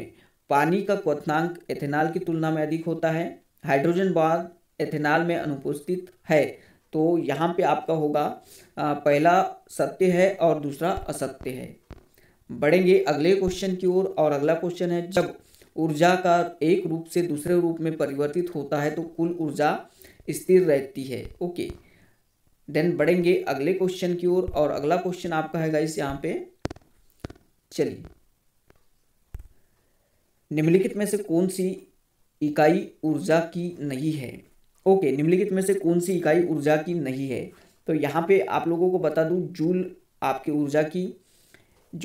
पानी का क्वथनांक एथेनॉल की तुलना में अधिक होता है हाइड्रोजन बाद एथेनॉल में अनुपस्थित है तो यहाँ पे आपका होगा पहला सत्य है और दूसरा असत्य है बढ़ेंगे अगले क्वेश्चन की ओर और, और अगला क्वेश्चन है जब ऊर्जा का एक रूप से दूसरे रूप में परिवर्तित होता है तो कुल ऊर्जा स्थिर रहती है ओके देन बढ़ेंगे अगले क्वेश्चन की ओर और, और अगला क्वेश्चन आपका है गाइस यहाँ पे चलिए निम्नलिखित में से कौन सी इकाई ऊर्जा की नहीं है ओके निम्नलिखित में से कौन सी इकाई ऊर्जा की नहीं है तो यहाँ पे आप लोगों को बता दूँ जूल आपकी ऊर्जा की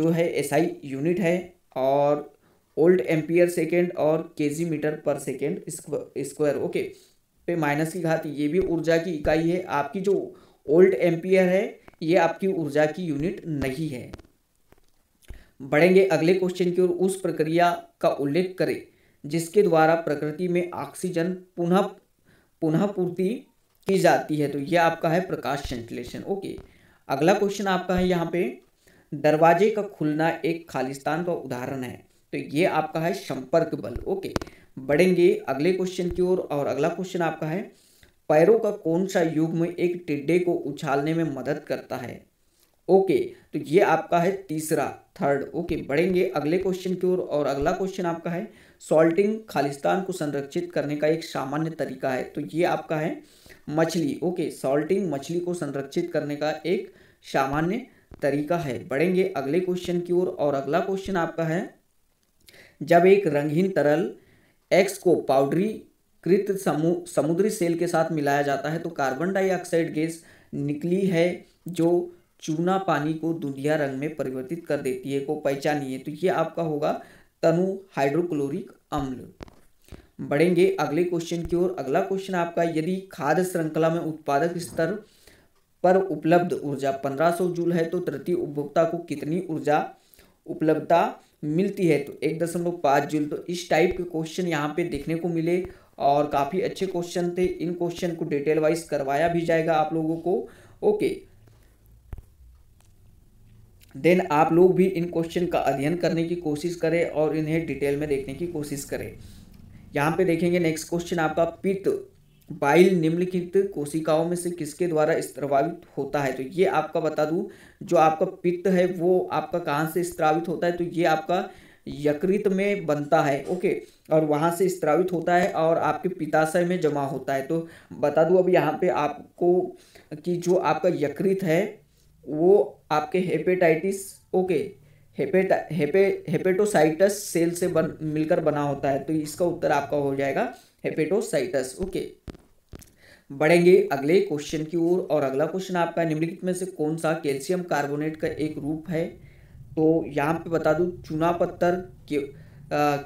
जो है एसआई यूनिट है और ओल्ड एम्पियर सेकेंड और केजी मीटर पर सेकेंड स्क्वायर ओके पे माइनस की घात ये भी ऊर्जा की इकाई है आपकी जो ओल्ड एम्पियर है ये आपकी ऊर्जा की यूनिट नहीं है बढ़ेंगे अगले क्वेश्चन की ओर उस प्रक्रिया का उल्लेख करें जिसके द्वारा प्रकृति में ऑक्सीजन पुनः पुनः पूर्ति की जाती है तो यह आपका है प्रकाश संश्लेषण ओके अगला क्वेश्चन आपका है यहाँ पे दरवाजे का खुलना एक खालिस्तान का उदाहरण है तो ये आपका है संपर्क बल ओके बढ़ेंगे अगले क्वेश्चन की ओर और, और अगला क्वेश्चन आपका है पैरों का कौन सा युग्म एक टिड्डे को उछालने में मदद करता है ओके तो ये आपका है तीसरा थर्ड ओके बढ़ेंगे अगले क्वेश्चन की ओर और अगला क्वेश्चन आपका है सॉल्टिंग खालिस्तान को संरक्षित करने का एक सामान्य तरीका है तो ये आपका है मछली ओके सॉल्टिंग मछली को संरक्षित करने का एक सामान्य तरीका है बढ़ेंगे अगले क्वेश्चन की ओर और अगला क्वेश्चन आपका है जब एक रंगीन तरल एक्स को पाउडरी कृत समु समुद्री सेल के साथ मिलाया जाता है तो कार्बन डाइऑक्साइड गैस निकली है जो चूना पानी को दुनिया रंग में परिवर्तित कर देती है को पहचानिए तो ये आपका होगा तनु हाइड्रोक्लोरिक अम्ल बढ़ेंगे अगले क्वेश्चन की ओर अगला क्वेश्चन आपका यदि खाद्य श्रृंखला में उत्पादक स्तर पर उपलब्ध ऊर्जा 1500 जूल है तो तृतीय उपभोक्ता को कितनी ऊर्जा उपलब्धता मिलती है तो एक दशमलव पाँच जूल तो इस टाइप के क्वेश्चन यहाँ पे देखने को मिले और काफ़ी अच्छे क्वेश्चन थे इन क्वेश्चन को डिटेल वाइज करवाया भी जाएगा आप लोगों को ओके देन आप लोग भी इन क्वेश्चन का अध्ययन करने की कोशिश करें और इन्हें डिटेल में देखने की कोशिश करें यहाँ पे देखेंगे नेक्स्ट क्वेश्चन आपका पित्त बाइल निम्नलिखित कोशिकाओं में से किसके द्वारा स्त्रावित होता है तो ये आपका बता दूँ जो आपका पित्त है वो आपका कहाँ से स्त्रावित होता है तो ये आपका यकृत में बनता है ओके और वहाँ से स्त्रावित होता है और आपके पिताशय में जमा होता है तो बता दूँ अब यहाँ पे आपको कि जो आपका यकृत है वो आपके hepatitis okay hepat hepa hepatocytes cell से बन मिलकर बना होता है तो इसका उत्तर आपका हो जाएगा हेपेटोसाइटस ओके बढ़ेंगे अगले क्वेश्चन की ओर और, और अगला क्वेश्चन आपका निम्नलिखित में से कौन सा कैल्शियम कार्बोनेट का एक रूप है तो यहाँ पे बता दूँ चूना पत्थर के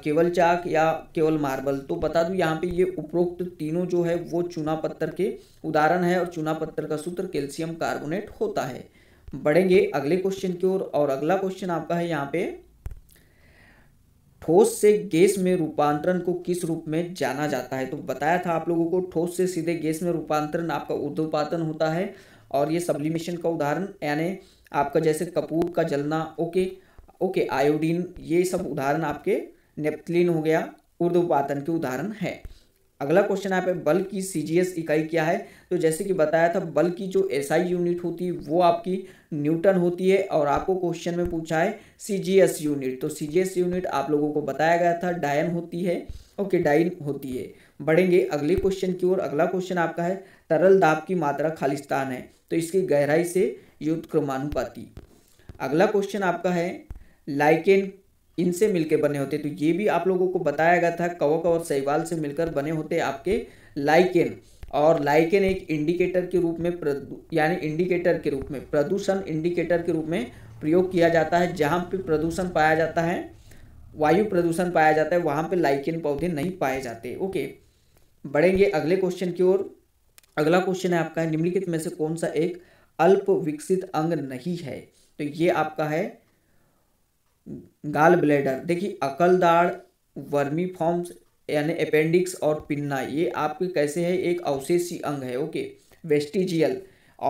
केवल चाक या केवल मार्बल तो बता दूँ यहाँ पे ये उपरोक्त तीनों जो है वो चूना पत्थर के उदाहरण है और चूना पत्थर का सूत्र कैल्शियम कार्बोनेट होता है बढ़ेंगे अगले क्वेश्चन की ओर और, और अगला क्वेश्चन आपका है यहाँ पे ठोस से गैस में रूपांतरण को किस रूप में जाना जाता है तो बताया था आप लोगों को ठोस से सीधे गैस में रूपांतरण आपका उद्योपातन होता है और ये सब्लिमेशन का उदाहरण यानी आपका जैसे कपूर का जलना ओके ओके आयोडीन ये सब उदाहरण आपके नेप्थलीन हो गया उर्दुपातन के उदाहरण है अगला क्वेश्चन आप बल की सी इकाई क्या है तो जैसे कि बताया था बल की जो SI यूनिट होती है वो आपकी न्यूटन होती है और आपको क्वेश्चन में पूछा है सी यूनिट तो सी यूनिट आप लोगों को बताया गया था डायन होती है ओके डाइन होती है बढ़ेंगे अगले क्वेश्चन की ओर अगला क्वेश्चन आपका है तरल दाब की मात्रा खालिस्तान है तो इसकी गहराई से युद्ध क्रमानुपाती अगला क्वेश्चन आपका है लाइकेन इनसे मिलकर बने होते तो ये भी आप लोगों को बताया गया था कवक और सहवाल से मिलकर बने होते आपके लाइकेन और लाइकेन एक इंडिकेटर के रूप में यानी इंडिकेटर के रूप में प्रदूषण इंडिकेटर के रूप में प्रयोग किया जाता है जहाँ पे प्रदूषण पाया जाता है वायु प्रदूषण पाया जाता है वहाँ पे लाइकेन पौधे नहीं पाए जाते ओके बढ़ेंगे अगले क्वेश्चन की ओर अगला क्वेश्चन है आपका निम्नलिखित में से कौन सा एक अल्प विकसित अंग नहीं है तो ये आपका है गाल ब्लेडर देखिए अकलदाड़ वर्मी फॉर्म्स यानी अपेंडिक्स और पिन्ना ये आपके कैसे है एक अवशेषी अंग है ओके वेस्टिजियल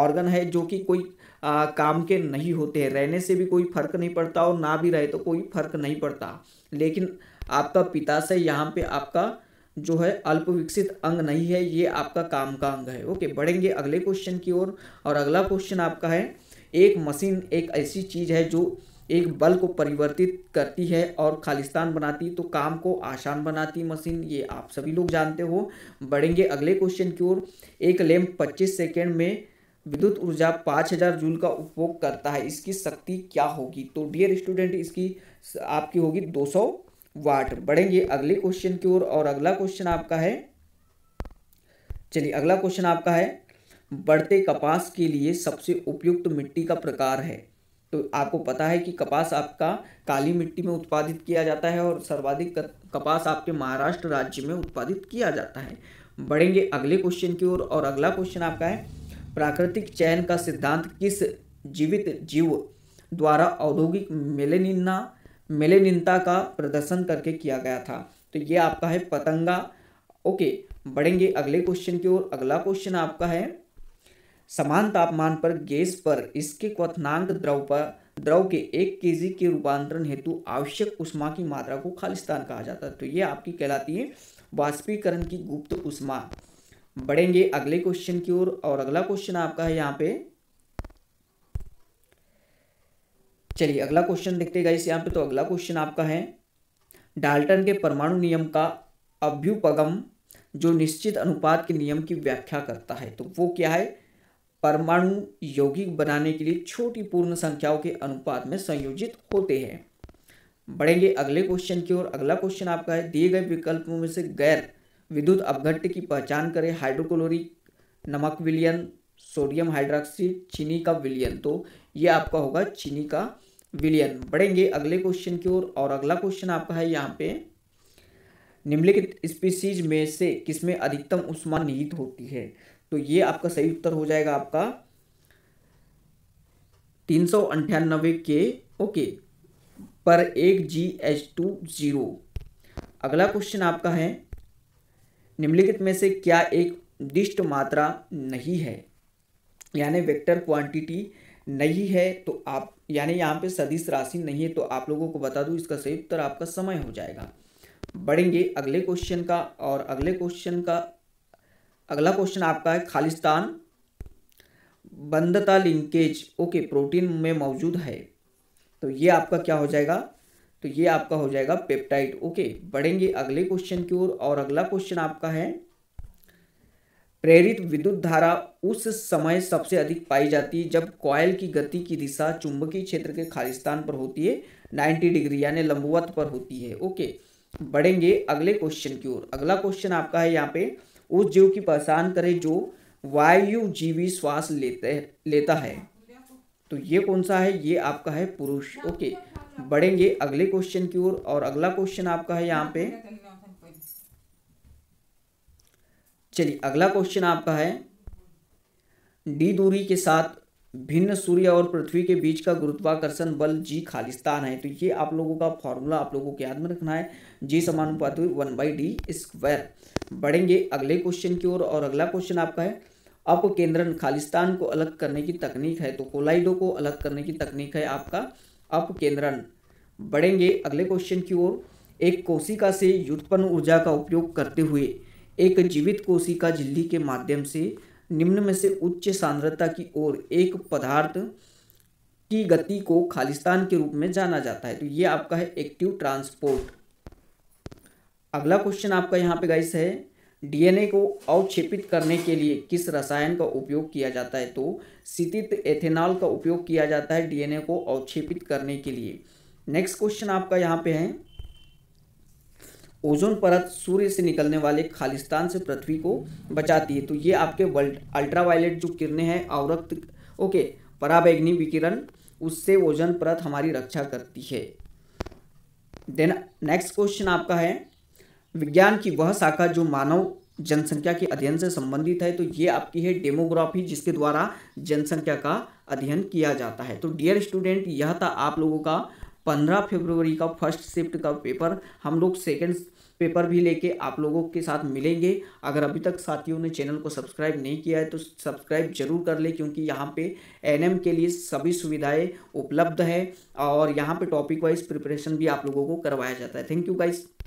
ऑर्गन है जो कि कोई आ, काम के नहीं होते हैं रहने से भी कोई फर्क नहीं पड़ता और ना भी रहे तो कोई फर्क नहीं पड़ता लेकिन आपका पिता से यहाँ पे आपका जो है अल्प विकसित अंग नहीं है ये आपका काम का अंग है ओके बढ़ेंगे अगले क्वेश्चन की ओर और, और अगला क्वेश्चन आपका है एक मशीन एक ऐसी चीज़ है जो एक बल को परिवर्तित करती है और खालिस्तान बनाती तो काम को आसान बनाती मशीन ये आप सभी लोग जानते हो बढ़ेंगे अगले क्वेश्चन की ओर एक लैम्प 25 सेकेंड में विद्युत ऊर्जा 5000 जूल का उपभोग करता है इसकी शक्ति क्या होगी तो डियर स्टूडेंट इसकी आपकी होगी सौ वाट बढ़ेंगे अगले क्वेश्चन की ओर और अगला क्वेश्चन आपका है चलिए अगला क्वेश्चन आपका है बढ़ते कपास के लिए सबसे उपयुक्त मिट्टी का प्रकार है तो आपको पता है कि कपास आपका काली मिट्टी में उत्पादित किया जाता है और सर्वाधिक कपास आपके महाराष्ट्र राज्य में उत्पादित किया जाता है बढ़ेंगे अगले क्वेश्चन की ओर और, और अगला क्वेश्चन आपका है प्राकृतिक चयन का सिद्धांत किस जीवित जीव द्वारा औद्योगिक मेलेनिना मेलेनिनता का प्रदर्शन करके किया गया था तो ये आपका है पतंगा ओके बढ़ेंगे अगले क्वेश्चन की ओर अगला क्वेश्चन आपका है समान तापमान पर गैस पर इसके क्वथनांक द्रव पर द्रव के एक के के रूपांतरण हेतु आवश्यक उष्मा की मात्रा को खालिस्तान कहा जाता है तो ये आपकी कहलाती है वाष्पीकरण की गुप्त उष्मा बढ़ेंगे अगले क्वेश्चन की ओर और, और अगला क्वेश्चन आपका है यहाँ पे चलिए अगला क्वेश्चन देखते हैं गाइस यहाँ पे तो अगला क्वेश्चन आपका है डाल्टन के परमाणु नियम का अभ्युपगम जो निश्चित अनुपात के नियम की व्याख्या करता है तो वो क्या है परमाणु यौगिक बनाने के लिए छोटी पूर्ण संख्याओं के अनुपात में संयोजित होते हैं बढ़ेंगे अगले क्वेश्चन की ओर अगला क्वेश्चन आपका है दिए गए विकल्पों में से गैर विद्युत अपघट्य की पहचान करें हाइड्रोक्लोरिक नमक विलियन सोडियम हाइड्रोक्सीड चीनी का विलियन तो ये आपका होगा चीनी का विलियन बढ़ेंगे अगले क्वेश्चन की ओर और अगला क्वेश्चन आपका है यहाँ पे निम्नलिखित स्पीसीज में से किसमें अधिकतम उष्मा निहित होती है तो ये आपका सही उत्तर हो जाएगा आपका तीन सौ अंठानबे के ओके पर एक जी एच टू जीरो अगला क्वेश्चन आपका है निम्नलिखित में से क्या एक दिष्ट मात्रा नहीं है यानी वेक्टर क्वांटिटी नहीं है तो आप यानी यहाँ पे सदिश राशि नहीं है तो आप लोगों को बता दूँ इसका सही उत्तर आपका समय हो जाएगा बढ़ेंगे अगले क्वेश्चन का और अगले क्वेश्चन का अगला क्वेश्चन आपका है खालिस्तान बंदता लिंकेज ओके प्रोटीन में मौजूद है तो ये आपका क्या हो जाएगा तो ये आपका हो जाएगा पेप्टाइड ओके बढ़ेंगे अगले क्वेश्चन की ओर और, और अगला क्वेश्चन आपका है प्रेरित विद्युत धारा उस समय सबसे अधिक पाई जाती है जब कॉयल की गति की दिशा चुंबकीय क्षेत्र के खालिस्तान पर होती है 90 डिग्री यानी लंबवत पर होती है ओके बढ़ेंगे अगले क्वेश्चन की ओर अगला क्वेश्चन आपका है यहाँ पे उस जीव की पहचान करें जो वायु जीवी श्वास लेते लेता है तो ये कौन सा है ये आपका है पुरुष ओके बढ़ेंगे अगले क्वेश्चन की ओर और अगला क्वेश्चन आपका है यहाँ पे चलिए अगला क्वेश्चन आपका है डी दूरी के साथ भिन्न सूर्य और पृथ्वी के बीच का गुरुत्वाकर्षण बल जी खालिस्तान है तो ये आप लोगों का फॉर्मूला आप लोगों को याद में रखना है जी समानुपात वन बाई डी स्क्वायर बढ़ेंगे अगले क्वेश्चन की ओर और, और अगला क्वेश्चन आपका है अपकेंद्रन खालिस्तान को अलग करने की तकनीक है तो कोलाइडो को अलग करने की तकनीक है आपका अपकेंद्रन बढ़ेंगे अगले क्वेश्चन की ओर एक कोशिका से युत्पन्न ऊर्जा का उपयोग करते हुए एक जीवित कोशिका झिल्ली के माध्यम से निम्न में से उच्च सांद्रता की ओर एक पदार्थ की गति को खालिस्तान के रूप में जाना जाता है तो ये आपका है एक्टिव ट्रांसपोर्ट अगला क्वेश्चन आपका यहाँ पे गाइस है डीएनए को अवक्षेपित करने के लिए किस रसायन का उपयोग किया जाता है तो सितित एथेनॉल का उपयोग किया जाता है डीएनए को अवक्षेपित करने के लिए नेक्स्ट क्वेश्चन आपका यहाँ पे है ओजोन परत सूर्य से निकलने वाले खालिस्तान से पृथ्वी को बचाती है तो ये आपके अल्ट्रावायलेट जो किरणें हैं आवरक्त ओके पराबैग्नि विकिरण उससे ओजोन परत हमारी रक्षा करती है देन नेक्स्ट क्वेश्चन आपका है विज्ञान की वह शाखा जो मानव जनसंख्या के अध्ययन से संबंधित है तो ये आपकी है डेमोग्राफी जिसके द्वारा जनसंख्या का अध्ययन किया जाता है तो डियर स्टूडेंट यह था आप लोगों का पंद्रह फरवरी का फर्स्ट शिफ्ट का पेपर हम लोग सेकेंड पेपर भी लेके आप लोगों के साथ मिलेंगे अगर अभी तक साथियों ने चैनल को सब्सक्राइब नहीं किया है तो सब्सक्राइब जरूर कर ले क्योंकि यहाँ पे एनएम के लिए सभी सुविधाएं उपलब्ध है और यहाँ पे टॉपिक वाइज प्रिपरेशन भी आप लोगों को करवाया जाता है थैंक यू गाइज